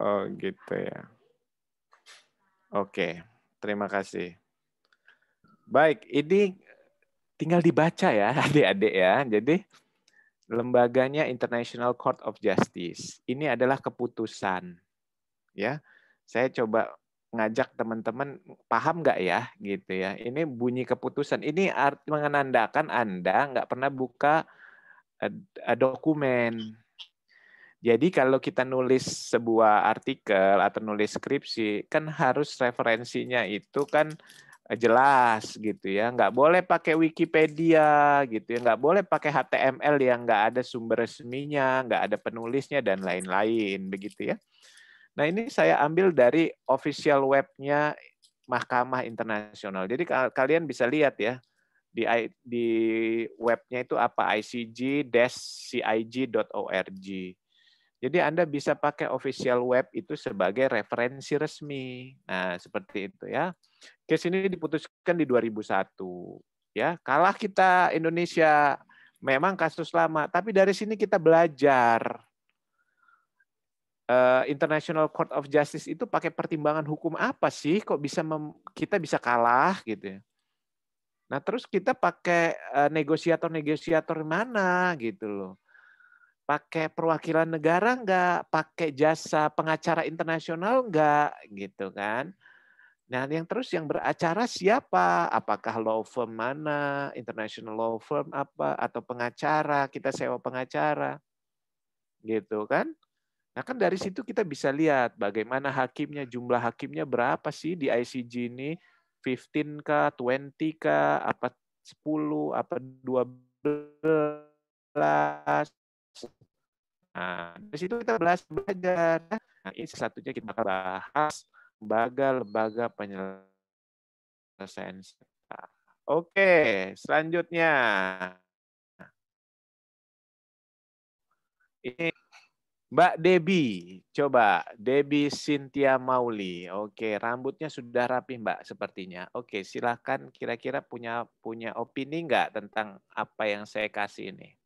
Oh gitu ya. Oke, terima kasih. Baik, ini tinggal dibaca ya adik-adik ya. Jadi lembaganya International Court of Justice. Ini adalah keputusan ya saya coba ngajak teman-teman paham nggak ya gitu ya ini bunyi keputusan ini art menandakan anda nggak pernah buka eh, eh, dokumen jadi kalau kita nulis sebuah artikel atau nulis skripsi kan harus referensinya itu kan eh, jelas gitu ya nggak boleh pakai Wikipedia gitu ya nggak boleh pakai HTML yang nggak ada sumber resminya nggak ada penulisnya dan lain-lain begitu ya Nah ini saya ambil dari official webnya Mahkamah Internasional. Jadi kalian bisa lihat ya di di webnya itu apa icg-cig.org. Jadi Anda bisa pakai official web itu sebagai referensi resmi. Nah, seperti itu ya. Case ini diputuskan di 2001. Ya, kalah kita Indonesia memang kasus lama, tapi dari sini kita belajar Eh, international Court of Justice itu pakai pertimbangan hukum apa sih kok bisa kita bisa kalah gitu ya? Nah, terus kita pakai eh, negosiator-negosiator mana gitu loh. Pakai perwakilan negara enggak, pakai jasa pengacara internasional enggak gitu kan. Nah, yang terus yang beracara siapa? Apakah law firm mana, international law firm apa atau pengacara, kita sewa pengacara. Gitu kan? Nah kan dari situ kita bisa lihat bagaimana hakimnya, jumlah hakimnya berapa sih di ICJ ini, 15 kah, 20 kah, apa 10, apa 12. Nah, dari situ kita belajar. belajar. Nah, ini satunya kita akan bahas lembaga-lembaga penyelesaian Oke, selanjutnya. Ini Mbak Debi, coba Debi Cynthia Mauli. Oke, rambutnya sudah rapi Mbak sepertinya. Oke, silahkan kira-kira punya punya opini nggak tentang apa yang saya kasih ini?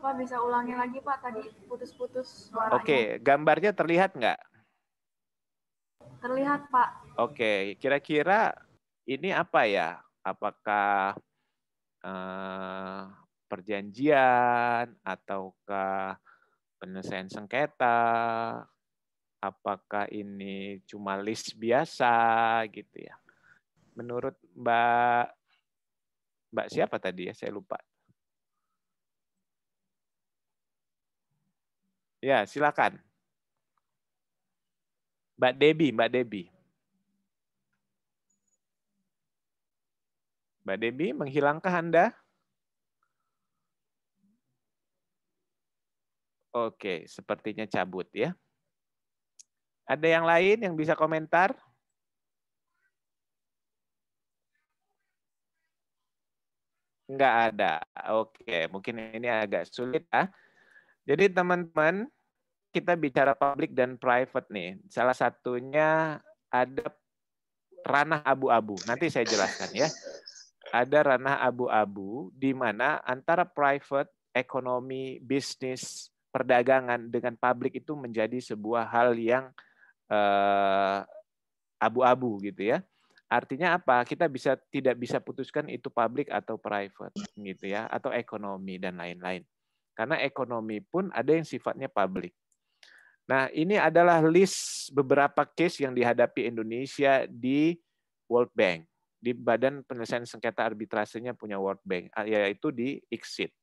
Pak bisa ulangi lagi Pak tadi putus-putus suaranya. Oke, gambarnya terlihat nggak? Terlihat Pak. Oke, kira-kira ini apa ya? Apakah eh, perjanjian ataukah penyelesaian sengketa? Apakah ini cuma list biasa gitu ya? Menurut Mbak Mbak siapa tadi ya? Saya lupa. Ya, silakan. Mbak Debi, Mbak Debi. Mbak Debi, menghilangkah Anda? Oke, sepertinya cabut ya. Ada yang lain yang bisa komentar? Enggak ada. Oke, mungkin ini agak sulit ya. Jadi teman-teman, kita bicara publik dan private nih. Salah satunya ada ranah abu-abu. Nanti saya jelaskan ya ada ranah abu-abu di mana antara private, ekonomi, bisnis, perdagangan dengan publik itu menjadi sebuah hal yang eh, abu-abu uh, gitu ya. Artinya apa? Kita bisa tidak bisa putuskan itu publik atau private gitu ya, atau ekonomi dan lain-lain. Karena ekonomi pun ada yang sifatnya publik. Nah, ini adalah list beberapa case yang dihadapi Indonesia di World Bank di Badan Penyelesaian Sengketa Arbitrasenya punya World Bank, yaitu di ICSID.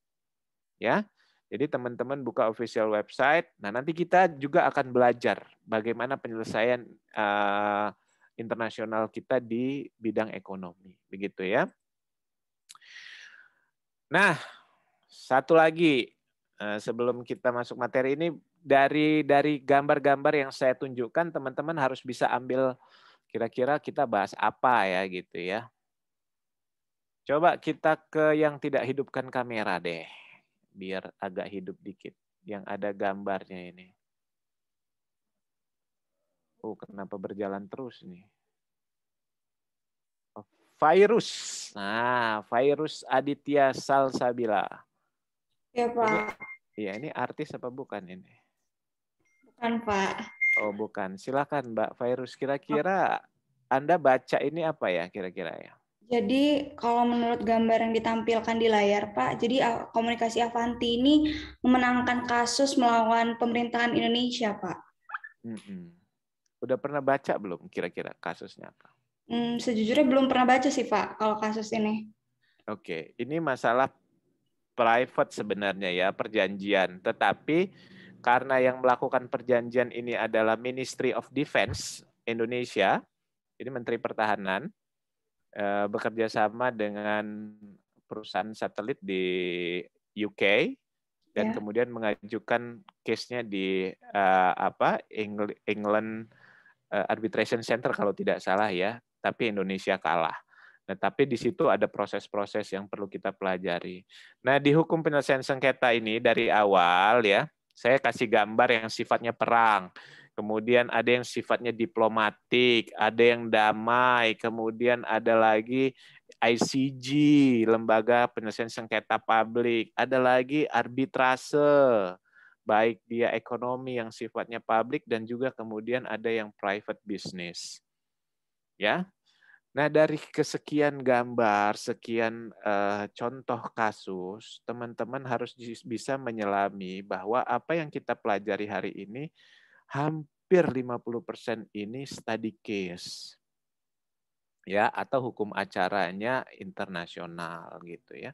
Ya. Jadi teman-teman buka official website. Nah, nanti kita juga akan belajar bagaimana penyelesaian uh, internasional kita di bidang ekonomi, begitu ya. Nah, satu lagi uh, sebelum kita masuk materi ini dari dari gambar-gambar yang saya tunjukkan teman-teman harus bisa ambil Kira-kira kita bahas apa ya gitu ya. Coba kita ke yang tidak hidupkan kamera deh. Biar agak hidup dikit. Yang ada gambarnya ini. Oh, kenapa berjalan terus nih? Oh, virus. Nah, virus Aditya Salsabila. Iya, Pak. Iya, ini artis apa bukan ini? Bukan, Pak. Oh, bukan. Silakan Mbak Virus. Kira-kira oh. Anda baca ini apa ya kira-kira ya? Jadi kalau menurut gambar yang ditampilkan di layar Pak, jadi eh, komunikasi Avanti ini memenangkan kasus melawan pemerintahan Indonesia Pak. Mm hmm Udah pernah baca belum kira-kira kasusnya apa? Mm, sejujurnya belum pernah baca sih Pak kalau kasus ini. Oke, okay. ini masalah private sebenarnya ya perjanjian, tetapi karena yang melakukan perjanjian ini adalah Ministry of Defense Indonesia, ini Menteri Pertahanan eh, bekerja sama dengan perusahaan satelit di UK dan yeah. kemudian mengajukan case-nya di uh, apa England uh, Arbitration Center kalau tidak salah ya, tapi Indonesia kalah. Nah, tapi di situ ada proses-proses yang perlu kita pelajari. Nah, di hukum penyelesaian sengketa ini dari awal ya, saya kasih gambar yang sifatnya perang, kemudian ada yang sifatnya diplomatik, ada yang damai, kemudian ada lagi ICG, Lembaga Penyelesaian Sengketa Publik, ada lagi arbitrase, baik dia ekonomi yang sifatnya publik dan juga kemudian ada yang private business. Ya, Nah, dari kesekian gambar, sekian uh, contoh kasus, teman-teman harus bisa menyelami bahwa apa yang kita pelajari hari ini hampir 50% ini study case. Ya, atau hukum acaranya internasional gitu ya.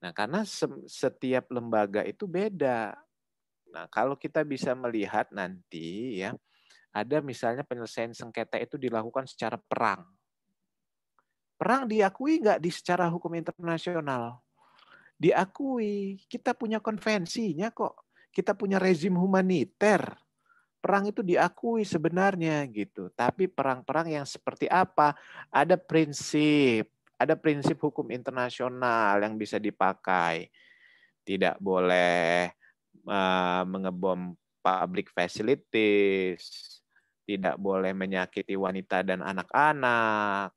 Nah, karena setiap lembaga itu beda. Nah, kalau kita bisa melihat nanti ya, ada misalnya penyelesaian sengketa itu dilakukan secara perang Perang diakui nggak di secara hukum internasional? Diakui. Kita punya konvensinya kok. Kita punya rezim humaniter. Perang itu diakui sebenarnya gitu. Tapi perang-perang yang seperti apa? Ada prinsip. Ada prinsip hukum internasional yang bisa dipakai. Tidak boleh uh, mengebom public facilities, tidak boleh menyakiti wanita dan anak-anak,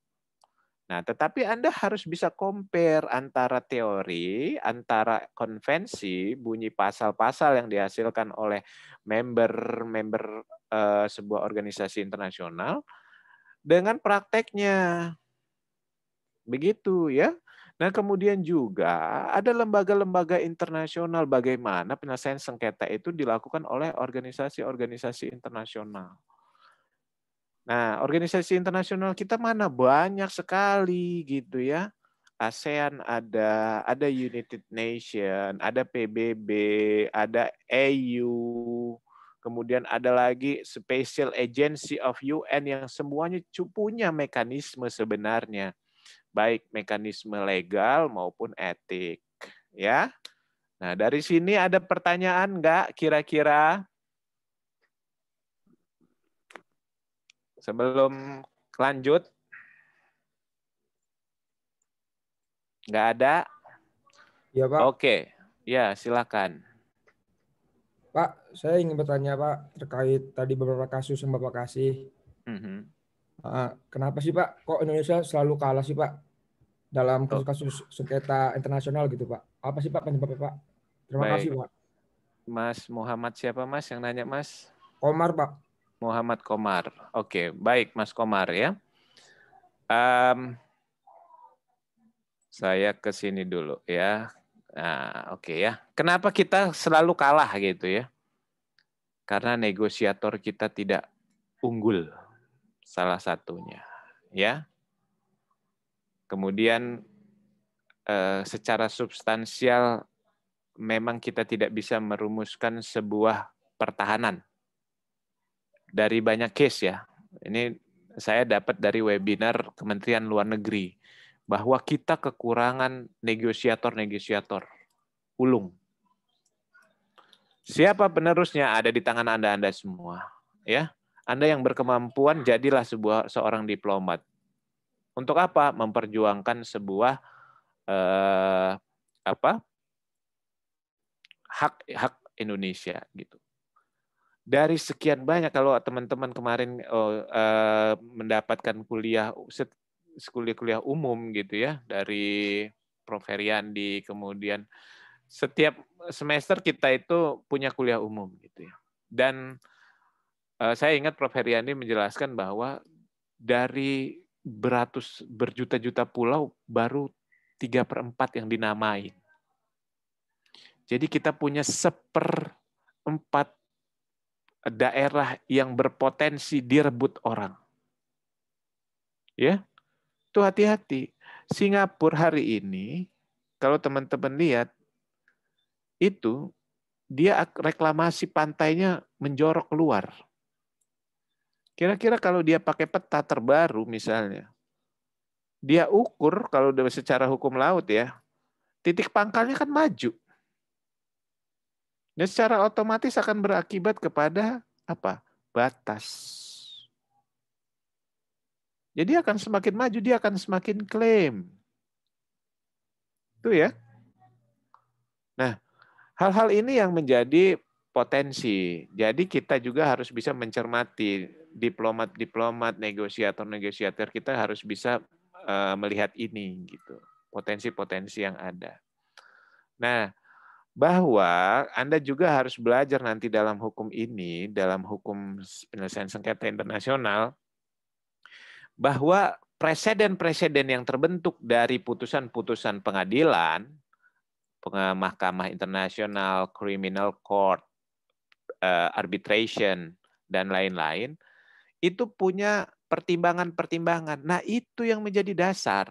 Nah, tetapi Anda harus bisa compare antara teori, antara konvensi, bunyi pasal-pasal yang dihasilkan oleh member-member uh, eh, sebuah organisasi internasional dengan prakteknya. Begitu ya. Nah, kemudian juga ada lembaga-lembaga internasional bagaimana penyelesaian sengketa itu dilakukan oleh organisasi-organisasi internasional. Nah, organisasi internasional kita mana banyak sekali gitu ya. ASEAN ada, ada United Nation, ada PBB, ada EU kemudian ada lagi Special Agency of UN yang semuanya punya mekanisme sebenarnya, baik mekanisme legal maupun etik, ya. Nah, dari sini ada pertanyaan nggak kira-kira? Sebelum lanjut, nggak ada? Ya Pak. Oke, ya silakan. Pak, saya ingin bertanya Pak terkait tadi beberapa kasus yang Bapak kasih. Mm-hmm. Uh, kenapa sih Pak? Kok Indonesia selalu kalah sih Pak dalam oh. kasus-kasus sengketa internasional gitu Pak? Apa sih Pak penyebabnya Pak? Terima Baik. kasih Pak. Mas Muhammad siapa Mas yang nanya Mas? Komar Pak. Muhammad Komar. Oke, okay, baik Mas Komar ya. Um, saya ke sini dulu ya. Nah, oke okay ya. Kenapa kita selalu kalah gitu ya? Karena negosiator kita tidak unggul salah satunya, ya. Kemudian eh, secara substansial memang kita tidak bisa merumuskan sebuah pertahanan dari banyak case ya. Ini saya dapat dari webinar Kementerian Luar Negeri bahwa kita kekurangan negosiator-negosiator ulung. Siapa penerusnya ada di tangan Anda-anda semua, ya. Anda yang berkemampuan jadilah sebuah seorang diplomat. Untuk apa? Memperjuangkan sebuah eh, apa? hak hak Indonesia gitu dari sekian banyak kalau teman-teman kemarin oh, eh, mendapatkan kuliah kuliah-kuliah umum gitu ya dari Prof Heriandi kemudian setiap semester kita itu punya kuliah umum gitu ya. Dan eh, saya ingat Prof Heriandi menjelaskan bahwa dari beratus berjuta-juta pulau baru tiga per empat yang dinamain. Jadi kita punya seperempat daerah yang berpotensi direbut orang. Ya, itu hati-hati. Singapura hari ini, kalau teman-teman lihat, itu dia reklamasi pantainya menjorok keluar. Kira-kira kalau dia pakai peta terbaru misalnya, dia ukur kalau secara hukum laut ya, titik pangkalnya kan maju. Dan secara otomatis akan berakibat kepada apa? Batas. Jadi akan semakin maju, dia akan semakin klaim. Itu ya. Nah, hal-hal ini yang menjadi potensi. Jadi kita juga harus bisa mencermati diplomat-diplomat, negosiator-negosiator kita harus bisa eh, melihat ini gitu, potensi-potensi yang ada. Nah, bahwa Anda juga harus belajar nanti dalam hukum ini, dalam hukum penyelesaian sengketa internasional, bahwa presiden-presiden yang terbentuk dari putusan-putusan pengadilan, Mahkamah Internasional, Criminal Court, eh, arbitration, dan lain-lain, itu punya pertimbangan-pertimbangan. Nah, itu yang menjadi dasar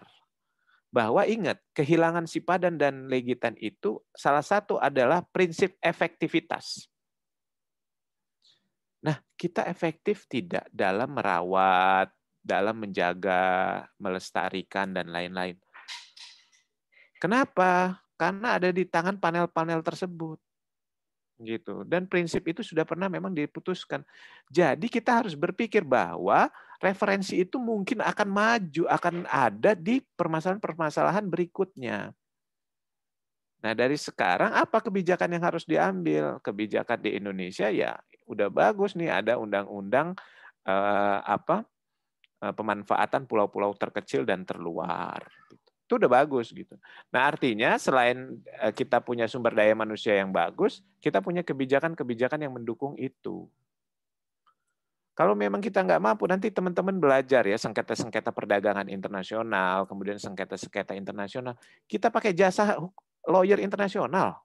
bahwa ingat, kehilangan sipadan dan legitan itu salah satu adalah prinsip efektivitas. Nah, kita efektif tidak dalam merawat, dalam menjaga, melestarikan, dan lain-lain. Kenapa? Karena ada di tangan panel-panel tersebut gitu. Dan prinsip itu sudah pernah memang diputuskan. Jadi kita harus berpikir bahwa referensi itu mungkin akan maju, akan ada di permasalahan-permasalahan berikutnya. Nah, dari sekarang apa kebijakan yang harus diambil? Kebijakan di Indonesia ya udah bagus nih ada undang-undang eh, apa? Eh, pemanfaatan pulau-pulau terkecil dan terluar itu udah bagus gitu. Nah artinya selain eh, kita punya sumber daya manusia yang bagus, kita punya kebijakan-kebijakan yang mendukung itu. Kalau memang kita nggak mampu, nanti teman-teman belajar ya sengketa-sengketa perdagangan internasional, kemudian sengketa-sengketa internasional. Kita pakai jasa lawyer internasional,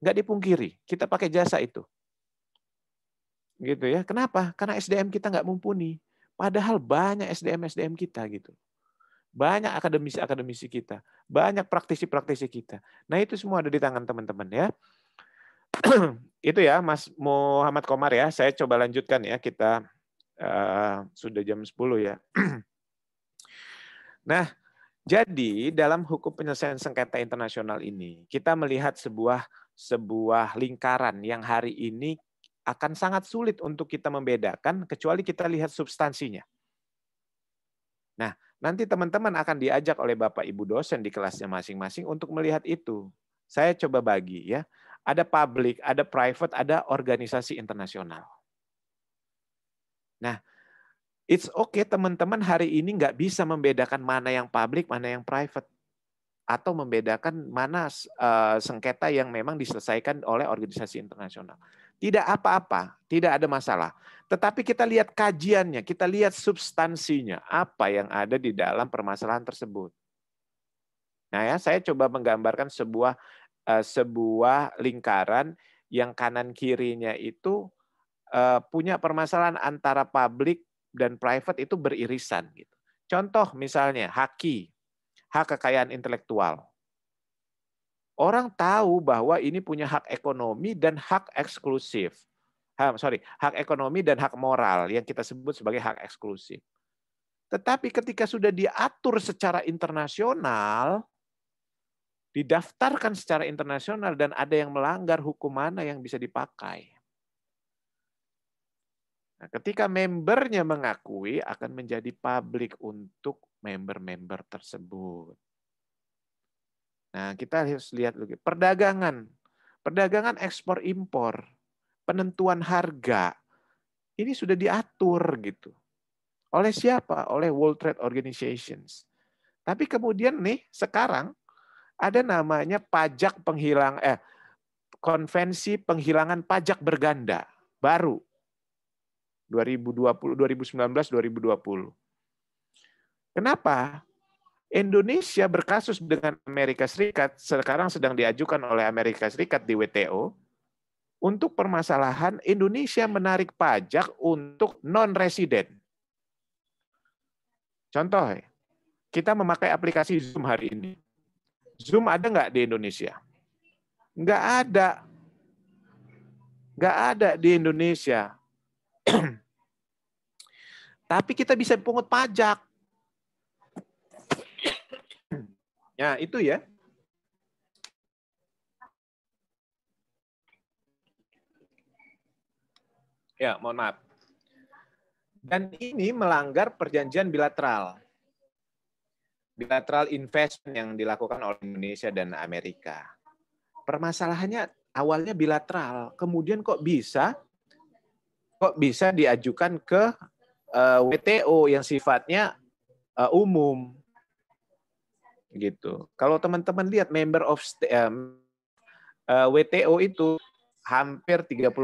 nggak dipungkiri. Kita pakai jasa itu, gitu ya. Kenapa? Karena SDM kita nggak mumpuni. Padahal banyak SDM-SDM kita gitu banyak akademisi-akademisi kita, banyak praktisi-praktisi kita. Nah itu semua ada di tangan teman-teman ya. itu ya Mas Muhammad Komar ya, saya coba lanjutkan ya kita uh, sudah jam 10 ya. nah jadi dalam hukum penyelesaian sengketa internasional ini kita melihat sebuah sebuah lingkaran yang hari ini akan sangat sulit untuk kita membedakan kecuali kita lihat substansinya. Nah, Nanti teman-teman akan diajak oleh Bapak Ibu dosen di kelasnya masing-masing untuk melihat itu. Saya coba bagi ya. Ada publik, ada private, ada organisasi internasional. Nah, it's okay teman-teman hari ini nggak bisa membedakan mana yang publik, mana yang private. Atau membedakan mana uh, sengketa yang memang diselesaikan oleh organisasi internasional. Tidak apa-apa, tidak ada masalah. Tetapi kita lihat kajiannya, kita lihat substansinya, apa yang ada di dalam permasalahan tersebut. Nah ya, saya coba menggambarkan sebuah eh, sebuah lingkaran yang kanan kirinya itu eh, punya permasalahan antara publik dan private itu beririsan gitu. Contoh misalnya haki, hak kekayaan intelektual. Orang tahu bahwa ini punya hak ekonomi dan hak eksklusif ha, sorry, hak ekonomi dan hak moral yang kita sebut sebagai hak eksklusif. Tetapi ketika sudah diatur secara internasional, didaftarkan secara internasional dan ada yang melanggar hukum mana yang bisa dipakai. Nah, ketika membernya mengakui akan menjadi publik untuk member-member tersebut. Nah, kita harus lihat lagi perdagangan. Perdagangan ekspor impor penentuan harga ini sudah diatur gitu. Oleh siapa? Oleh World Trade Organizations. Tapi kemudian nih sekarang ada namanya pajak penghilang eh konvensi penghilangan pajak berganda baru 2020 2019 2020. Kenapa? Indonesia berkasus dengan Amerika Serikat sekarang sedang diajukan oleh Amerika Serikat di WTO untuk permasalahan Indonesia menarik pajak untuk non-resident. Contoh, kita memakai aplikasi Zoom hari ini. Zoom ada nggak di Indonesia? Nggak ada. Nggak ada di Indonesia. Tapi kita bisa pungut pajak. Ya, itu ya. Ya, mohon maaf. Dan ini melanggar perjanjian bilateral. Bilateral investment yang dilakukan oleh Indonesia dan Amerika. Permasalahannya awalnya bilateral, kemudian kok bisa kok bisa diajukan ke uh, eh, WTO yang sifatnya uh, umum gitu. Kalau teman-teman lihat member of uh, eh, WTO itu hampir 34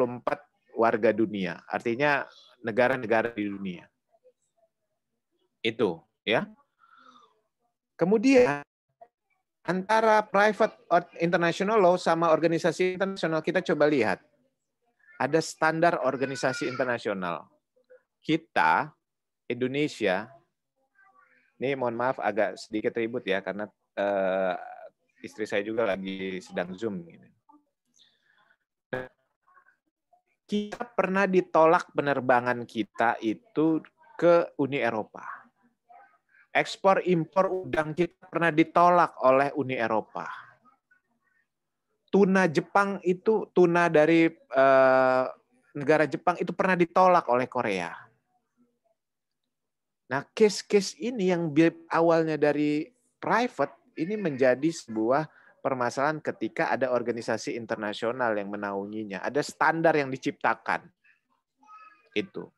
warga dunia. Artinya negara-negara di dunia. Itu, ya. Kemudian antara private international law sama organisasi internasional kita coba lihat. Ada standar organisasi internasional. Kita Indonesia ini mohon maaf agak sedikit ribut ya karena uh, istri saya juga lagi sedang zoom gitu kita pernah ditolak penerbangan kita itu ke Uni Eropa. Ekspor impor udang kita pernah ditolak oleh Uni Eropa. Tuna Jepang itu tuna dari eh, negara Jepang itu pernah ditolak oleh Korea. Nah, case-case ini yang awalnya dari private ini menjadi sebuah permasalahan ketika ada organisasi internasional yang menaunginya, ada standar yang diciptakan. Itu.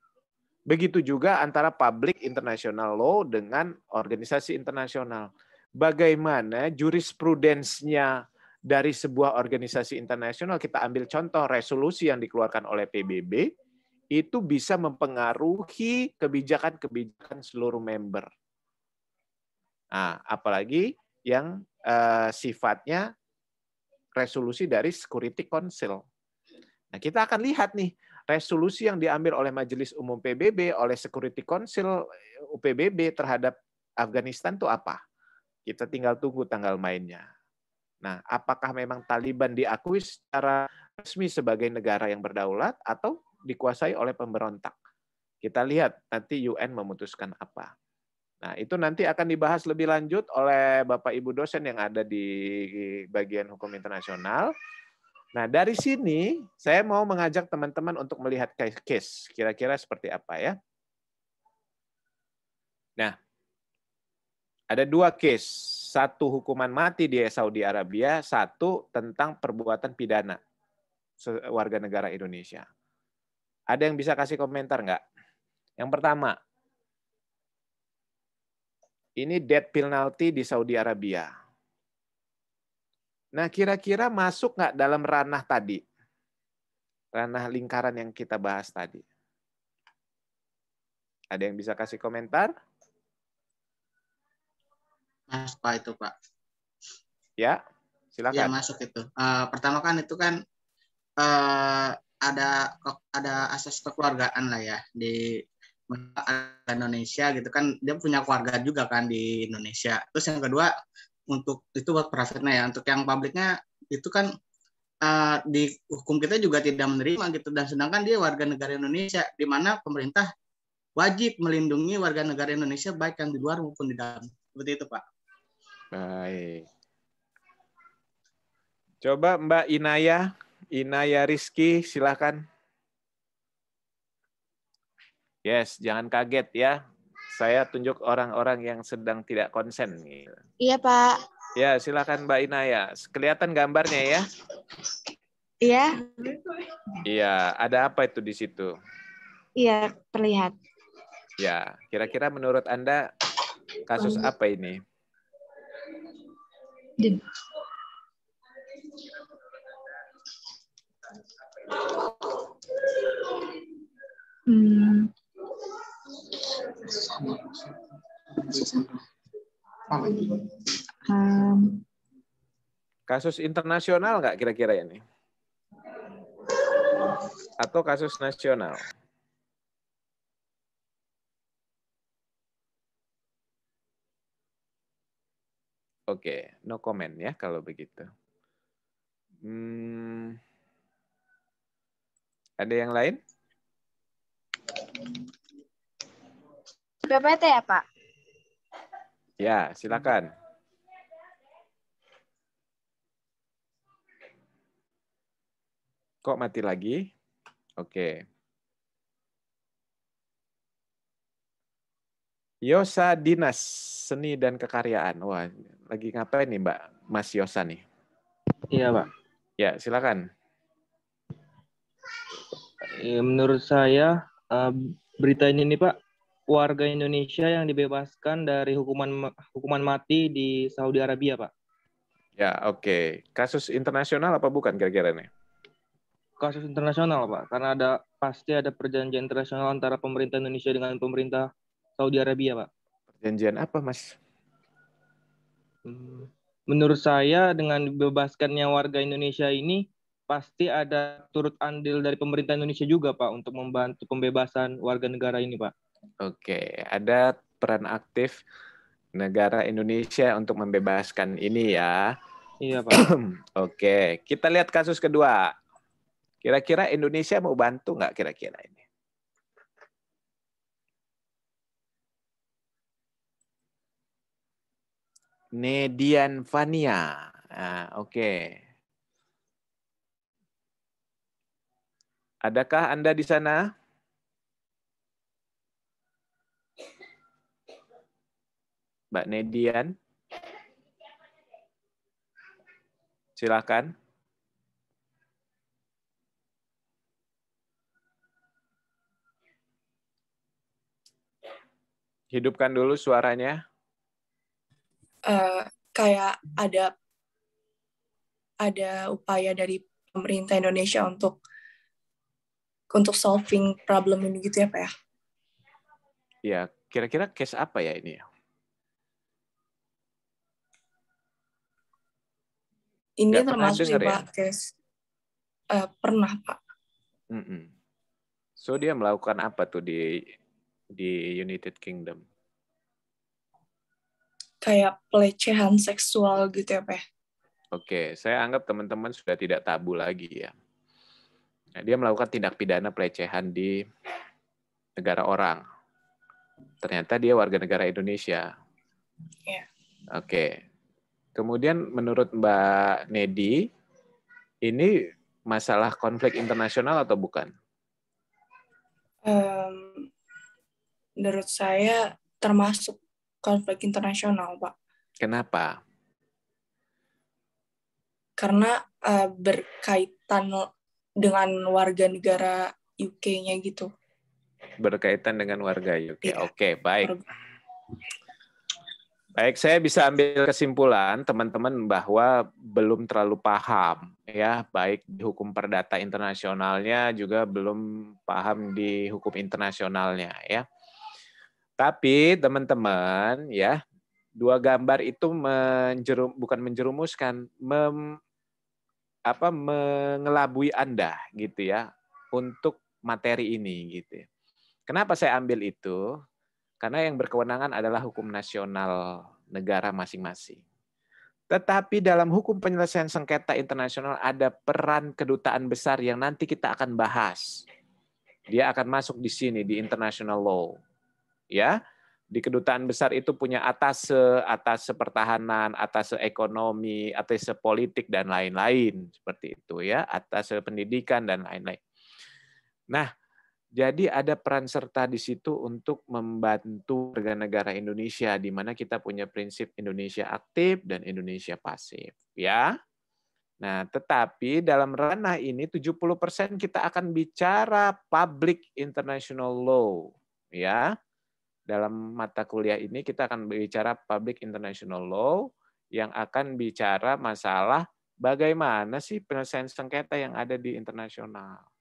Begitu juga antara public international law dengan organisasi internasional. Bagaimana jurisprudensnya dari sebuah organisasi internasional, kita ambil contoh resolusi yang dikeluarkan oleh PBB, itu bisa mempengaruhi kebijakan-kebijakan seluruh member. Nah, apalagi yang Eh, sifatnya resolusi dari Security Council. Nah, kita akan lihat nih resolusi yang diambil oleh Majelis Umum PBB, oleh Security Council eh, UPBB terhadap Afghanistan itu apa? Kita tinggal tunggu tanggal mainnya. Nah, apakah memang Taliban diakui secara resmi sebagai negara yang berdaulat atau dikuasai oleh pemberontak? Kita lihat nanti UN memutuskan apa. Nah, itu nanti akan dibahas lebih lanjut oleh Bapak Ibu dosen yang ada di bagian hukum internasional. Nah, dari sini saya mau mengajak teman-teman untuk melihat case kira-kira seperti apa ya. Nah, ada dua case, satu hukuman mati di Saudi Arabia, satu tentang perbuatan pidana warga negara Indonesia. Ada yang bisa kasih komentar nggak? Yang pertama, ini dead penalty di Saudi Arabia. Nah, kira-kira masuk nggak dalam ranah tadi? Ranah lingkaran yang kita bahas tadi. Ada yang bisa kasih komentar? Masuk Pak itu Pak. Ya, silakan. Ya masuk itu. Uh, pertama kan itu kan uh, ada ada asas kekeluargaan lah ya di Indonesia gitu kan dia punya keluarga juga kan di Indonesia terus yang kedua untuk itu buat privatnya ya untuk yang publiknya itu kan uh, di hukum kita juga tidak menerima gitu dan sedangkan dia warga negara Indonesia di mana pemerintah wajib melindungi warga negara Indonesia baik yang di luar maupun di dalam seperti itu Pak. Baik. Coba Mbak Inaya, Inaya Rizky, silakan. Yes, jangan kaget ya. Saya tunjuk orang-orang yang sedang tidak konsen. Gitu. Iya, Pak. Ya, silakan Mbak Inaya. Kelihatan gambarnya ya. Iya. Iya, ada apa itu di situ? Iya, terlihat. Ya, kira-kira menurut Anda kasus apa ini? Hmm kasus internasional nggak kira-kira ini? Atau kasus nasional? Oke, okay, no comment ya kalau begitu. Hmm, ada yang lain? PPT ya Pak? Ya, silakan. Kok mati lagi? Oke. Yosa Dinas, seni dan kekaryaan. Wah, lagi ngapain nih Mbak Mas Yosa nih? Iya Pak. Ya, silakan. Iya, menurut saya eh, berita ini nih Pak warga Indonesia yang dibebaskan dari hukuman hukuman mati di Saudi Arabia, Pak. Ya, oke. Okay. Kasus internasional apa bukan kira-kira ini? Kasus internasional, Pak. Karena ada pasti ada perjanjian internasional antara pemerintah Indonesia dengan pemerintah Saudi Arabia, Pak. Perjanjian apa, Mas? Hmm, menurut saya dengan dibebaskannya warga Indonesia ini pasti ada turut andil dari pemerintah Indonesia juga, Pak, untuk membantu pembebasan warga negara ini, Pak. Oke, ada peran aktif negara Indonesia untuk membebaskan ini ya. Iya, Pak. Oke, kita lihat kasus kedua. Kira-kira Indonesia mau bantu nggak kira-kira ini? Nedian Fania. Nah, Oke. Okay. Adakah Anda di sana? Mbak Nedian. Silakan. Hidupkan dulu suaranya. Uh, kayak ada ada upaya dari pemerintah Indonesia untuk untuk solving problem ini gitu ya pak ya? Ya, kira-kira case apa ya ini ya? Ini gak termasuk di ya? Uh, pernah pak. Mm -mm. So dia melakukan apa tuh di di United Kingdom? Kayak pelecehan seksual gitu ya pak? Ya? Oke, saya anggap teman-teman sudah tidak tabu lagi ya. Nah, dia melakukan tindak pidana pelecehan di negara orang. Ternyata dia warga negara Indonesia. Yeah. Oke, Kemudian menurut Mbak Nedi, ini masalah konflik internasional atau bukan? Um, menurut saya termasuk konflik internasional, Pak. Kenapa? Karena uh, berkaitan dengan warga negara UK-nya gitu. Berkaitan dengan warga UK. Ya. Oke, okay, baik. Baik, saya bisa ambil kesimpulan teman-teman bahwa belum terlalu paham ya, baik di hukum perdata internasionalnya juga belum paham di hukum internasionalnya ya. Tapi teman-teman ya, dua gambar itu menjerum bukan menjerumuskan, mem, apa mengelabui Anda gitu ya untuk materi ini gitu. Ya. Kenapa saya ambil itu? Karena yang berkewenangan adalah hukum nasional negara masing-masing. Tetapi dalam hukum penyelesaian sengketa internasional ada peran kedutaan besar yang nanti kita akan bahas. Dia akan masuk di sini di international law. Ya. Di kedutaan besar itu punya atase, atase pertahanan, atase ekonomi, atase politik dan lain-lain seperti itu ya, Atas pendidikan dan lain-lain. Nah, jadi ada peran serta di situ untuk membantu warga negara Indonesia di mana kita punya prinsip Indonesia aktif dan Indonesia pasif, ya. Nah, tetapi dalam ranah ini 70% kita akan bicara public international law, ya. Dalam mata kuliah ini kita akan bicara public international law yang akan bicara masalah bagaimana sih penyelesaian sengketa yang ada di internasional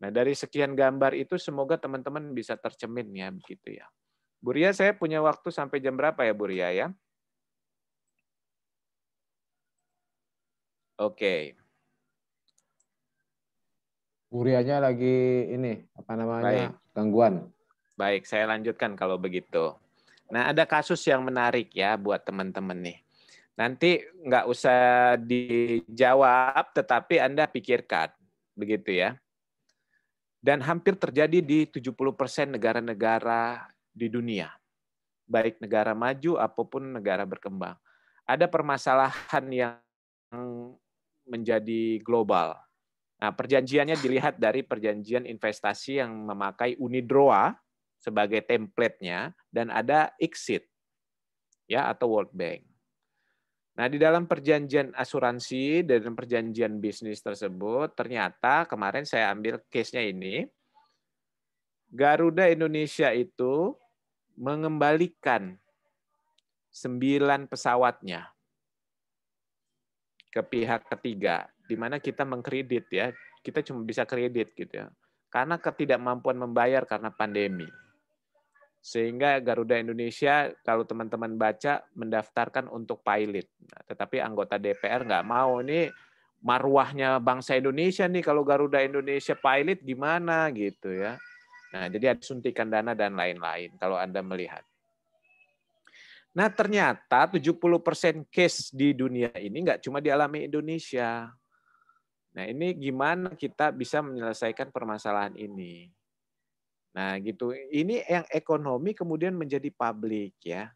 Nah, dari sekian gambar itu semoga teman-teman bisa tercemin ya begitu ya. Buria, saya punya waktu sampai jam berapa ya Buria ya? Oke. Okay. Bu lagi ini apa namanya? Baik. gangguan. Baik, saya lanjutkan kalau begitu. Nah, ada kasus yang menarik ya buat teman-teman nih. Nanti nggak usah dijawab, tetapi Anda pikirkan. Begitu ya dan hampir terjadi di 70% negara-negara di dunia, baik negara maju apapun negara berkembang. Ada permasalahan yang menjadi global. Nah, perjanjiannya dilihat dari perjanjian investasi yang memakai Unidroa sebagai template-nya dan ada Exit, ya atau World Bank. Nah, di dalam perjanjian asuransi, dan perjanjian bisnis tersebut, ternyata kemarin saya ambil case-nya ini, Garuda Indonesia itu mengembalikan sembilan pesawatnya ke pihak ketiga, di mana kita mengkredit ya, kita cuma bisa kredit gitu ya, karena ketidakmampuan membayar karena pandemi sehingga Garuda Indonesia kalau teman-teman baca mendaftarkan untuk pilot. Nah, tetapi anggota DPR nggak mau ini marwahnya bangsa Indonesia nih kalau Garuda Indonesia pilot gimana gitu ya. Nah, jadi ada suntikan dana dan lain-lain kalau Anda melihat. Nah, ternyata 70% case di dunia ini nggak cuma dialami Indonesia. Nah, ini gimana kita bisa menyelesaikan permasalahan ini? Nah, gitu. Ini yang ekonomi kemudian menjadi publik ya.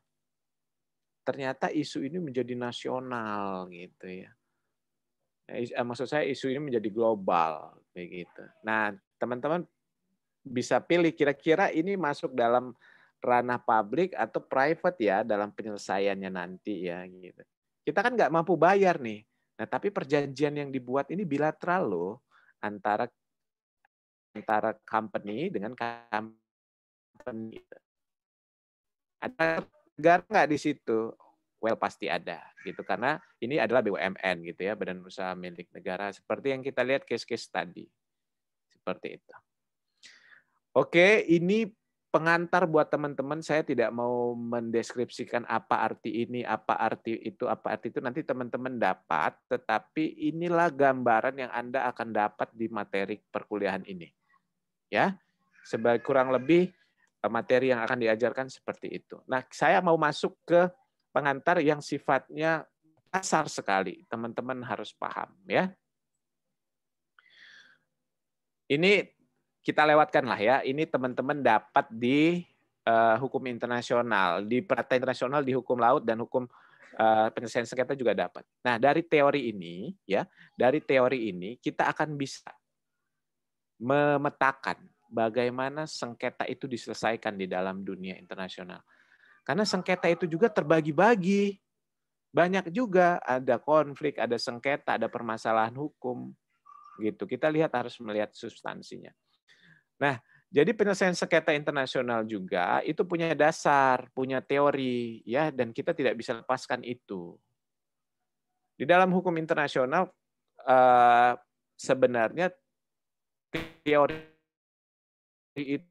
Ternyata isu ini menjadi nasional gitu ya. Nah, eh, maksud saya isu ini menjadi global begitu. Nah, teman-teman bisa pilih kira-kira ini masuk dalam ranah publik atau private ya dalam penyelesaiannya nanti ya gitu. Kita kan nggak mampu bayar nih. Nah, tapi perjanjian yang dibuat ini bilateral loh antara antara company dengan company. Ada negara nggak di situ? Well pasti ada gitu karena ini adalah BUMN gitu ya badan usaha milik negara seperti yang kita lihat case-case tadi seperti itu. Oke, ini pengantar buat teman-teman. Saya tidak mau mendeskripsikan apa arti ini, apa arti itu, apa arti itu. Nanti teman-teman dapat, tetapi inilah gambaran yang Anda akan dapat di materi perkuliahan ini ya sebagai kurang lebih eh, materi yang akan diajarkan seperti itu. Nah, saya mau masuk ke pengantar yang sifatnya kasar sekali. Teman-teman harus paham ya. Ini kita lewatkan lah ya. Ini teman-teman dapat di uh, hukum internasional, di perata internasional di hukum laut dan hukum uh, penyelesaian sengketa juga dapat. Nah, dari teori ini ya, dari teori ini kita akan bisa memetakan bagaimana sengketa itu diselesaikan di dalam dunia internasional. Karena sengketa itu juga terbagi-bagi. Banyak juga ada konflik, ada sengketa, ada permasalahan hukum gitu. Kita lihat harus melihat substansinya. Nah, jadi penyelesaian sengketa internasional juga itu punya dasar, punya teori ya dan kita tidak bisa lepaskan itu. Di dalam hukum internasional eh, sebenarnya teori itu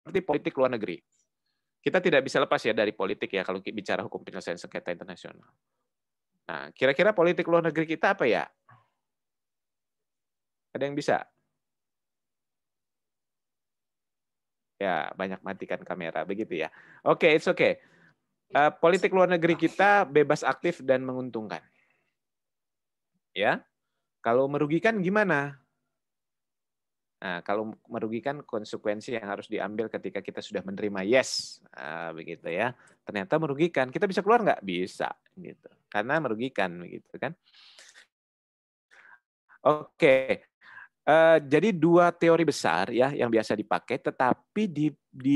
seperti politik luar negeri. Kita tidak bisa lepas ya dari politik ya kalau bicara hukum penyelesaian sengketa internasional. Nah, kira-kira politik luar negeri kita apa ya? Ada yang bisa? Ya, banyak matikan kamera begitu ya. Oke, okay, it's okay. Uh, politik luar negeri kita bebas aktif dan menguntungkan. Ya. Kalau merugikan gimana? Nah, kalau merugikan konsekuensi yang harus diambil ketika kita sudah menerima yes, nah, begitu ya. Ternyata merugikan, kita bisa keluar nggak? Bisa, gitu. Karena merugikan, begitu kan. Oke, uh, jadi dua teori besar ya yang biasa dipakai, tetapi di, di,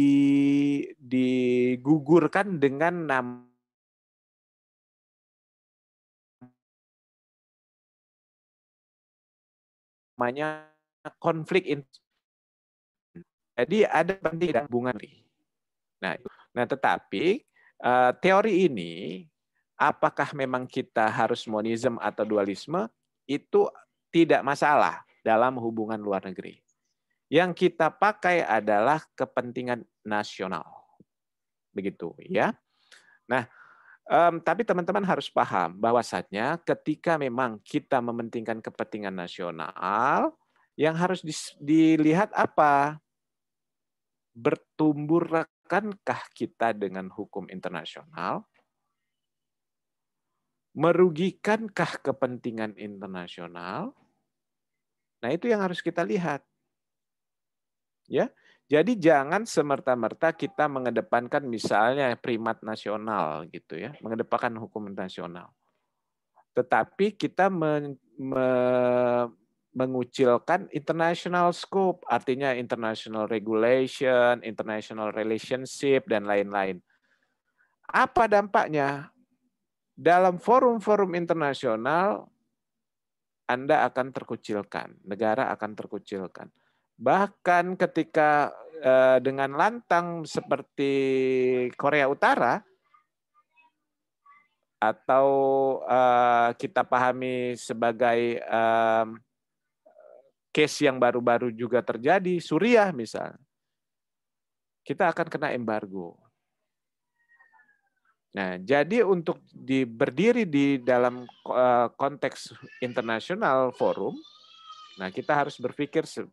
digugurkan dengan nama namanya konflik in jadi ada penting dan hubungan nah nah tetapi uh, teori ini apakah memang kita harus monisme atau dualisme itu tidak masalah dalam hubungan luar negeri yang kita pakai adalah kepentingan nasional begitu ya nah Um, tapi teman-teman harus paham bahwasannya ketika memang kita mementingkan kepentingan nasional, yang harus dilihat apa? Bertumbuh rekankah kita dengan hukum internasional? Merugikankah kepentingan internasional? Nah, itu yang harus kita lihat. Ya. Jadi jangan semerta-merta kita mengedepankan misalnya primat nasional gitu ya, mengedepankan hukum internasional Tetapi kita mengucilkan international scope, artinya international regulation, international relationship, dan lain-lain. Apa dampaknya? Dalam forum-forum internasional, Anda akan terkucilkan, negara akan terkucilkan. Bahkan ketika eh, dengan lantang seperti Korea Utara, atau uh, kita pahami sebagai eh, case yang baru-baru juga terjadi, Suriah misal, kita akan kena embargo. Nah, jadi untuk di, berdiri di dalam eh, konteks internasional forum, nah kita harus berpikir eh,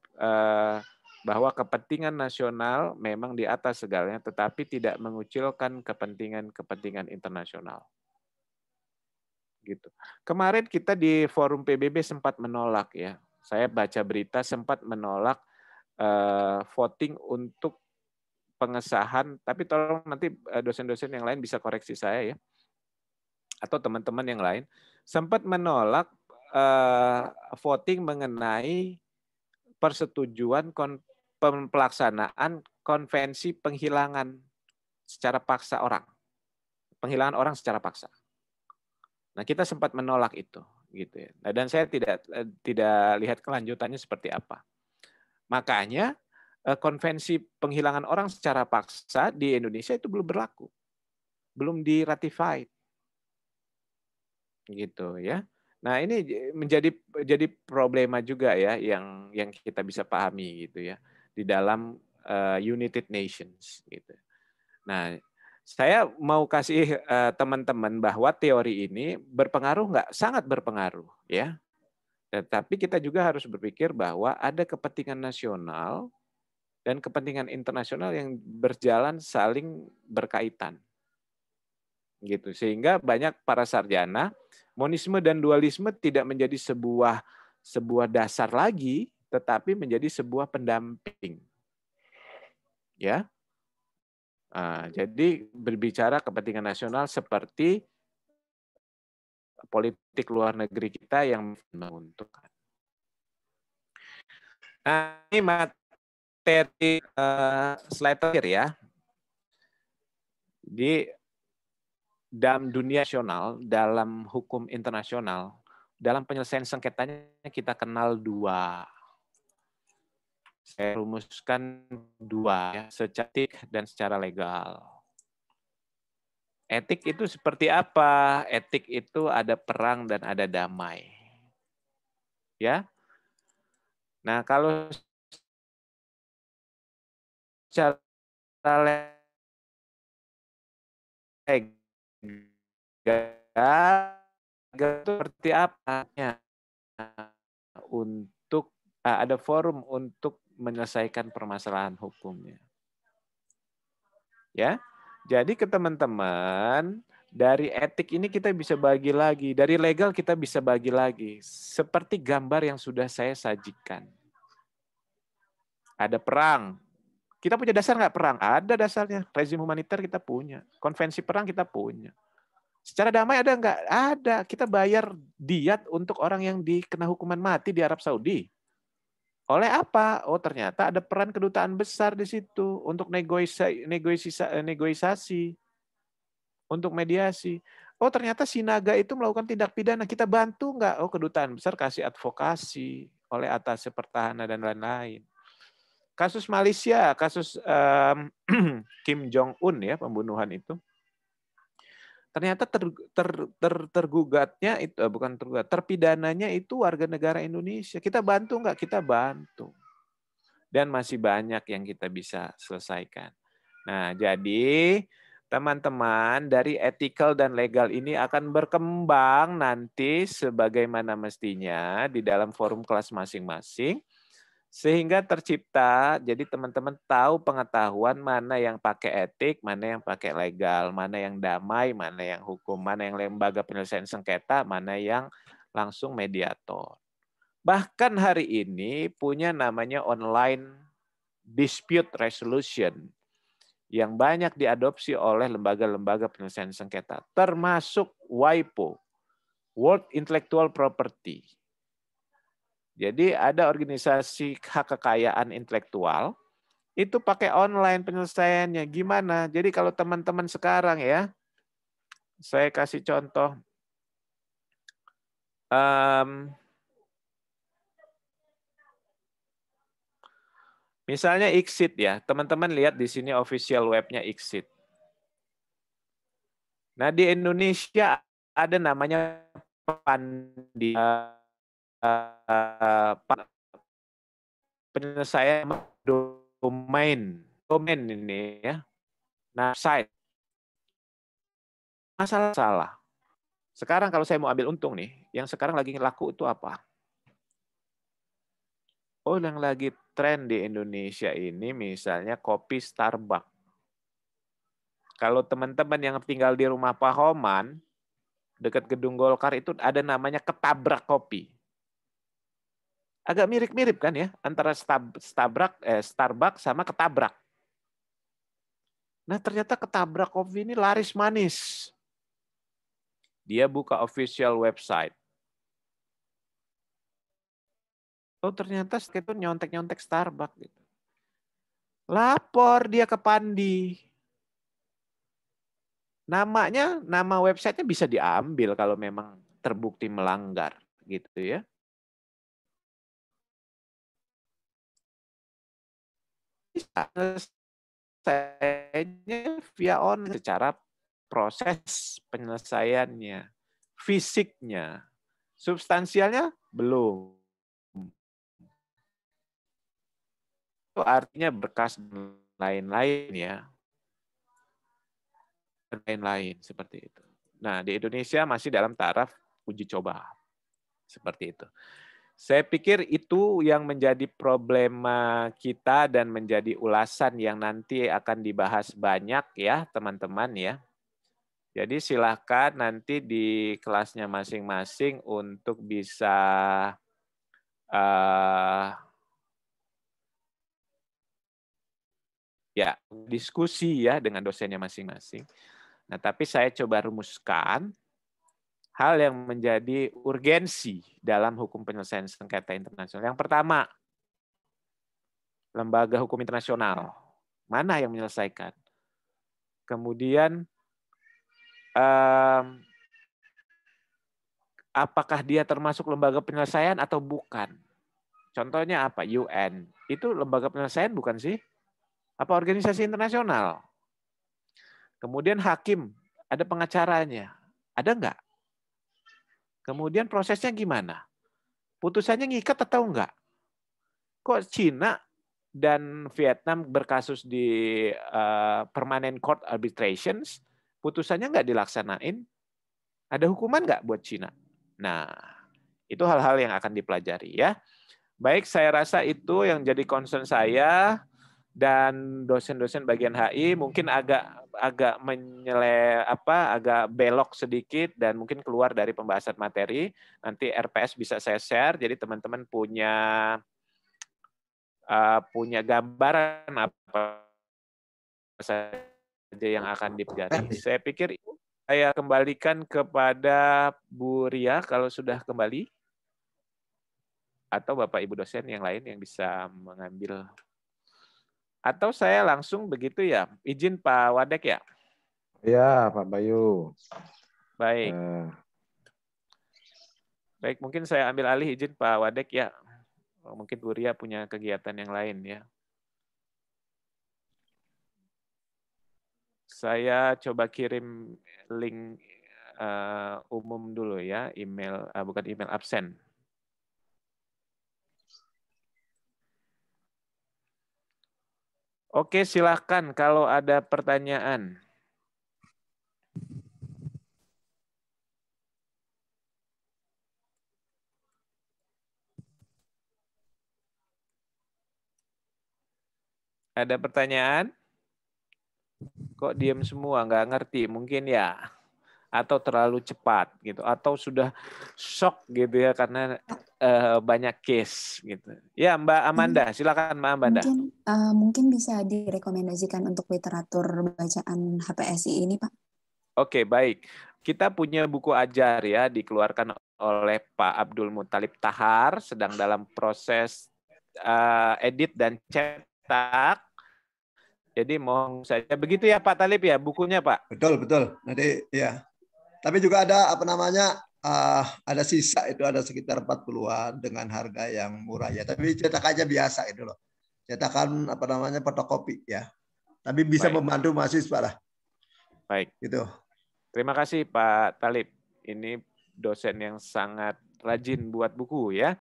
bahwa kepentingan nasional memang di atas segalanya, tetapi tidak mengucilkan kepentingan-kepentingan internasional. Gitu. Kemarin kita di forum PBB sempat menolak ya saya baca berita sempat menolak uh, voting untuk pengesahan, tapi tolong nanti eh, dosen-dosen yang lain bisa koreksi saya ya, atau teman-teman yang lain, sempat menolak uh, voting mengenai persetujuan kon pelaksanaan konvensi penghilangan secara paksa orang. Penghilangan orang secara paksa. Nah, kita sempat menolak itu gitu ya. Nah, dan saya tidak eh, tidak lihat kelanjutannya seperti apa. Makanya eh, konvensi penghilangan orang secara paksa di Indonesia itu belum berlaku. Belum diratified. Gitu ya. Nah, ini menjadi jadi problema juga ya yang yang kita bisa pahami gitu ya di dalam eh, United Nations gitu. Nah, saya mau kasih eh, teman-teman bahwa teori ini berpengaruh nggak? Sangat berpengaruh ya. Tetapi kita juga harus berpikir bahwa ada kepentingan nasional dan kepentingan internasional yang berjalan saling berkaitan. Gitu. Sehingga banyak para sarjana monisme dan dualisme tidak menjadi sebuah sebuah dasar lagi tetapi menjadi sebuah pendamping. Ya. Ah, jadi berbicara kepentingan nasional seperti politik luar negeri kita yang menguntungkan. Nah, ini materi uh, slide terakhir ya. Di dalam dunia nasional, dalam hukum internasional, dalam penyelesaian sengketanya kita kenal dua saya rumuskan dua ya, etik dan secara legal. Etik itu seperti apa? Etik itu ada perang dan ada damai. Ya. Nah, kalau secara legal itu seperti apa? Untuk ah, ada forum untuk menyelesaikan permasalahan hukumnya. Ya. Jadi ke teman-teman, dari etik ini kita bisa bagi lagi, dari legal kita bisa bagi lagi seperti gambar yang sudah saya sajikan. Ada perang. Kita punya dasar nggak perang? Ada dasarnya. Rezim humaniter kita punya. Konvensi perang kita punya. Secara damai ada nggak? Ada. Kita bayar diat untuk orang yang dikena hukuman mati di Arab Saudi. Oleh apa? Oh ternyata ada peran kedutaan besar di situ untuk negosiasi, negosiasi, eh, untuk mediasi. Oh ternyata sinaga itu melakukan tindak pidana, kita bantu nggak? Oh kedutaan besar kasih advokasi oleh atas pertahanan dan lain-lain. Kasus Malaysia, kasus um, Kim Jong Un ya pembunuhan itu ternyata ter, ter, ter, tergugatnya itu eh, bukan tergugat terpidananya itu warga negara Indonesia kita bantu nggak kita bantu dan masih banyak yang kita bisa selesaikan nah jadi teman-teman dari ethical dan legal ini akan berkembang nanti sebagaimana mestinya di dalam forum kelas masing-masing sehingga tercipta jadi teman-teman tahu pengetahuan mana yang pakai etik, mana yang pakai legal, mana yang damai, mana yang hukum, mana yang lembaga penyelesaian sengketa, mana yang langsung mediator. Bahkan hari ini punya namanya online dispute resolution yang banyak diadopsi oleh lembaga-lembaga penyelesaian sengketa, termasuk WIPO, World Intellectual Property jadi ada organisasi hak kekayaan intelektual itu pakai online penyelesaiannya. Gimana? Jadi kalau teman-teman sekarang ya, saya kasih contoh. Um, misalnya Exit ya, teman-teman lihat di sini official webnya Exit. Nah di Indonesia ada namanya Pandi. Eh, uh, penyelesaian domain domain ini ya nah saya masalah salah sekarang kalau saya mau ambil untung nih yang sekarang lagi laku itu apa oh yang lagi tren di Indonesia ini misalnya kopi Starbucks kalau teman-teman yang tinggal di rumah Pak Homan, dekat gedung Golkar itu ada namanya ketabrak kopi agak mirip-mirip kan ya antara stab, stabrak eh, Starbucks sama ketabrak. Nah ternyata ketabrak kopi ini laris manis. Dia buka official website. Oh ternyata itu nyontek-nyontek Starbucks gitu. Lapor dia ke Pandi. Namanya, nama websitenya bisa diambil kalau memang terbukti melanggar gitu ya. bisa selesainya via online secara proses penyelesaiannya, fisiknya, substansialnya belum. Itu artinya berkas lain-lain ya. Lain-lain seperti itu. Nah, di Indonesia masih dalam taraf uji coba. Seperti itu. Saya pikir itu yang menjadi problema kita dan menjadi ulasan yang nanti akan dibahas banyak ya teman-teman ya. Jadi silahkan nanti di kelasnya masing-masing untuk bisa uh, ya diskusi ya dengan dosennya masing-masing. Nah tapi saya coba rumuskan hal yang menjadi urgensi dalam hukum penyelesaian sengketa internasional. Yang pertama, lembaga hukum internasional. Mana yang menyelesaikan? Kemudian, apakah dia termasuk lembaga penyelesaian atau bukan? Contohnya apa? UN. Itu lembaga penyelesaian bukan sih? Apa organisasi internasional? Kemudian hakim, ada pengacaranya. Ada enggak? Kemudian prosesnya gimana? Putusannya ngikat atau enggak? Kok Cina dan Vietnam berkasus di uh, permanent court arbitrations, putusannya enggak dilaksanain, ada hukuman enggak buat Cina? Nah, itu hal-hal yang akan dipelajari ya. Baik, saya rasa itu yang jadi concern saya dan dosen-dosen bagian HI mungkin agak agak menyele apa agak belok sedikit dan mungkin keluar dari pembahasan materi nanti RPS bisa saya share jadi teman-teman punya uh, punya gambaran apa saja yang akan dipelajari eh. saya pikir saya kembalikan kepada Bu Ria kalau sudah kembali atau Bapak Ibu dosen yang lain yang bisa mengambil atau saya langsung begitu ya. Izin Pak Wadek ya. Ya, Pak Bayu. Baik. Uh. Baik, mungkin saya ambil alih izin Pak Wadek ya. Oh, mungkin Bu Ria punya kegiatan yang lain ya. Saya coba kirim link uh, umum dulu ya, email uh, bukan email absen. Oke, silahkan kalau ada pertanyaan. Ada pertanyaan? Kok diem semua? Nggak ngerti. Mungkin ya atau terlalu cepat gitu atau sudah shock gitu ya karena uh, banyak case gitu. Ya Mbak Amanda, hmm. silakan Mbak Amanda. Mungkin, uh, mungkin bisa direkomendasikan untuk literatur bacaan HPSI ini Pak. Oke okay, baik, kita punya buku ajar ya dikeluarkan oleh Pak Abdul Mutalib Tahar sedang dalam proses uh, edit dan cetak jadi mau saja begitu ya Pak Talib ya bukunya Pak. Betul betul. Nanti ya tapi juga ada apa namanya uh, ada sisa itu ada sekitar 40-an dengan harga yang murah ya. Tapi cetak aja biasa itu loh. Cetakan apa namanya fotokopi ya. Tapi bisa Baik. membantu mahasiswa lah. Baik. Gitu. Terima kasih Pak Talib. Ini dosen yang sangat rajin buat buku ya.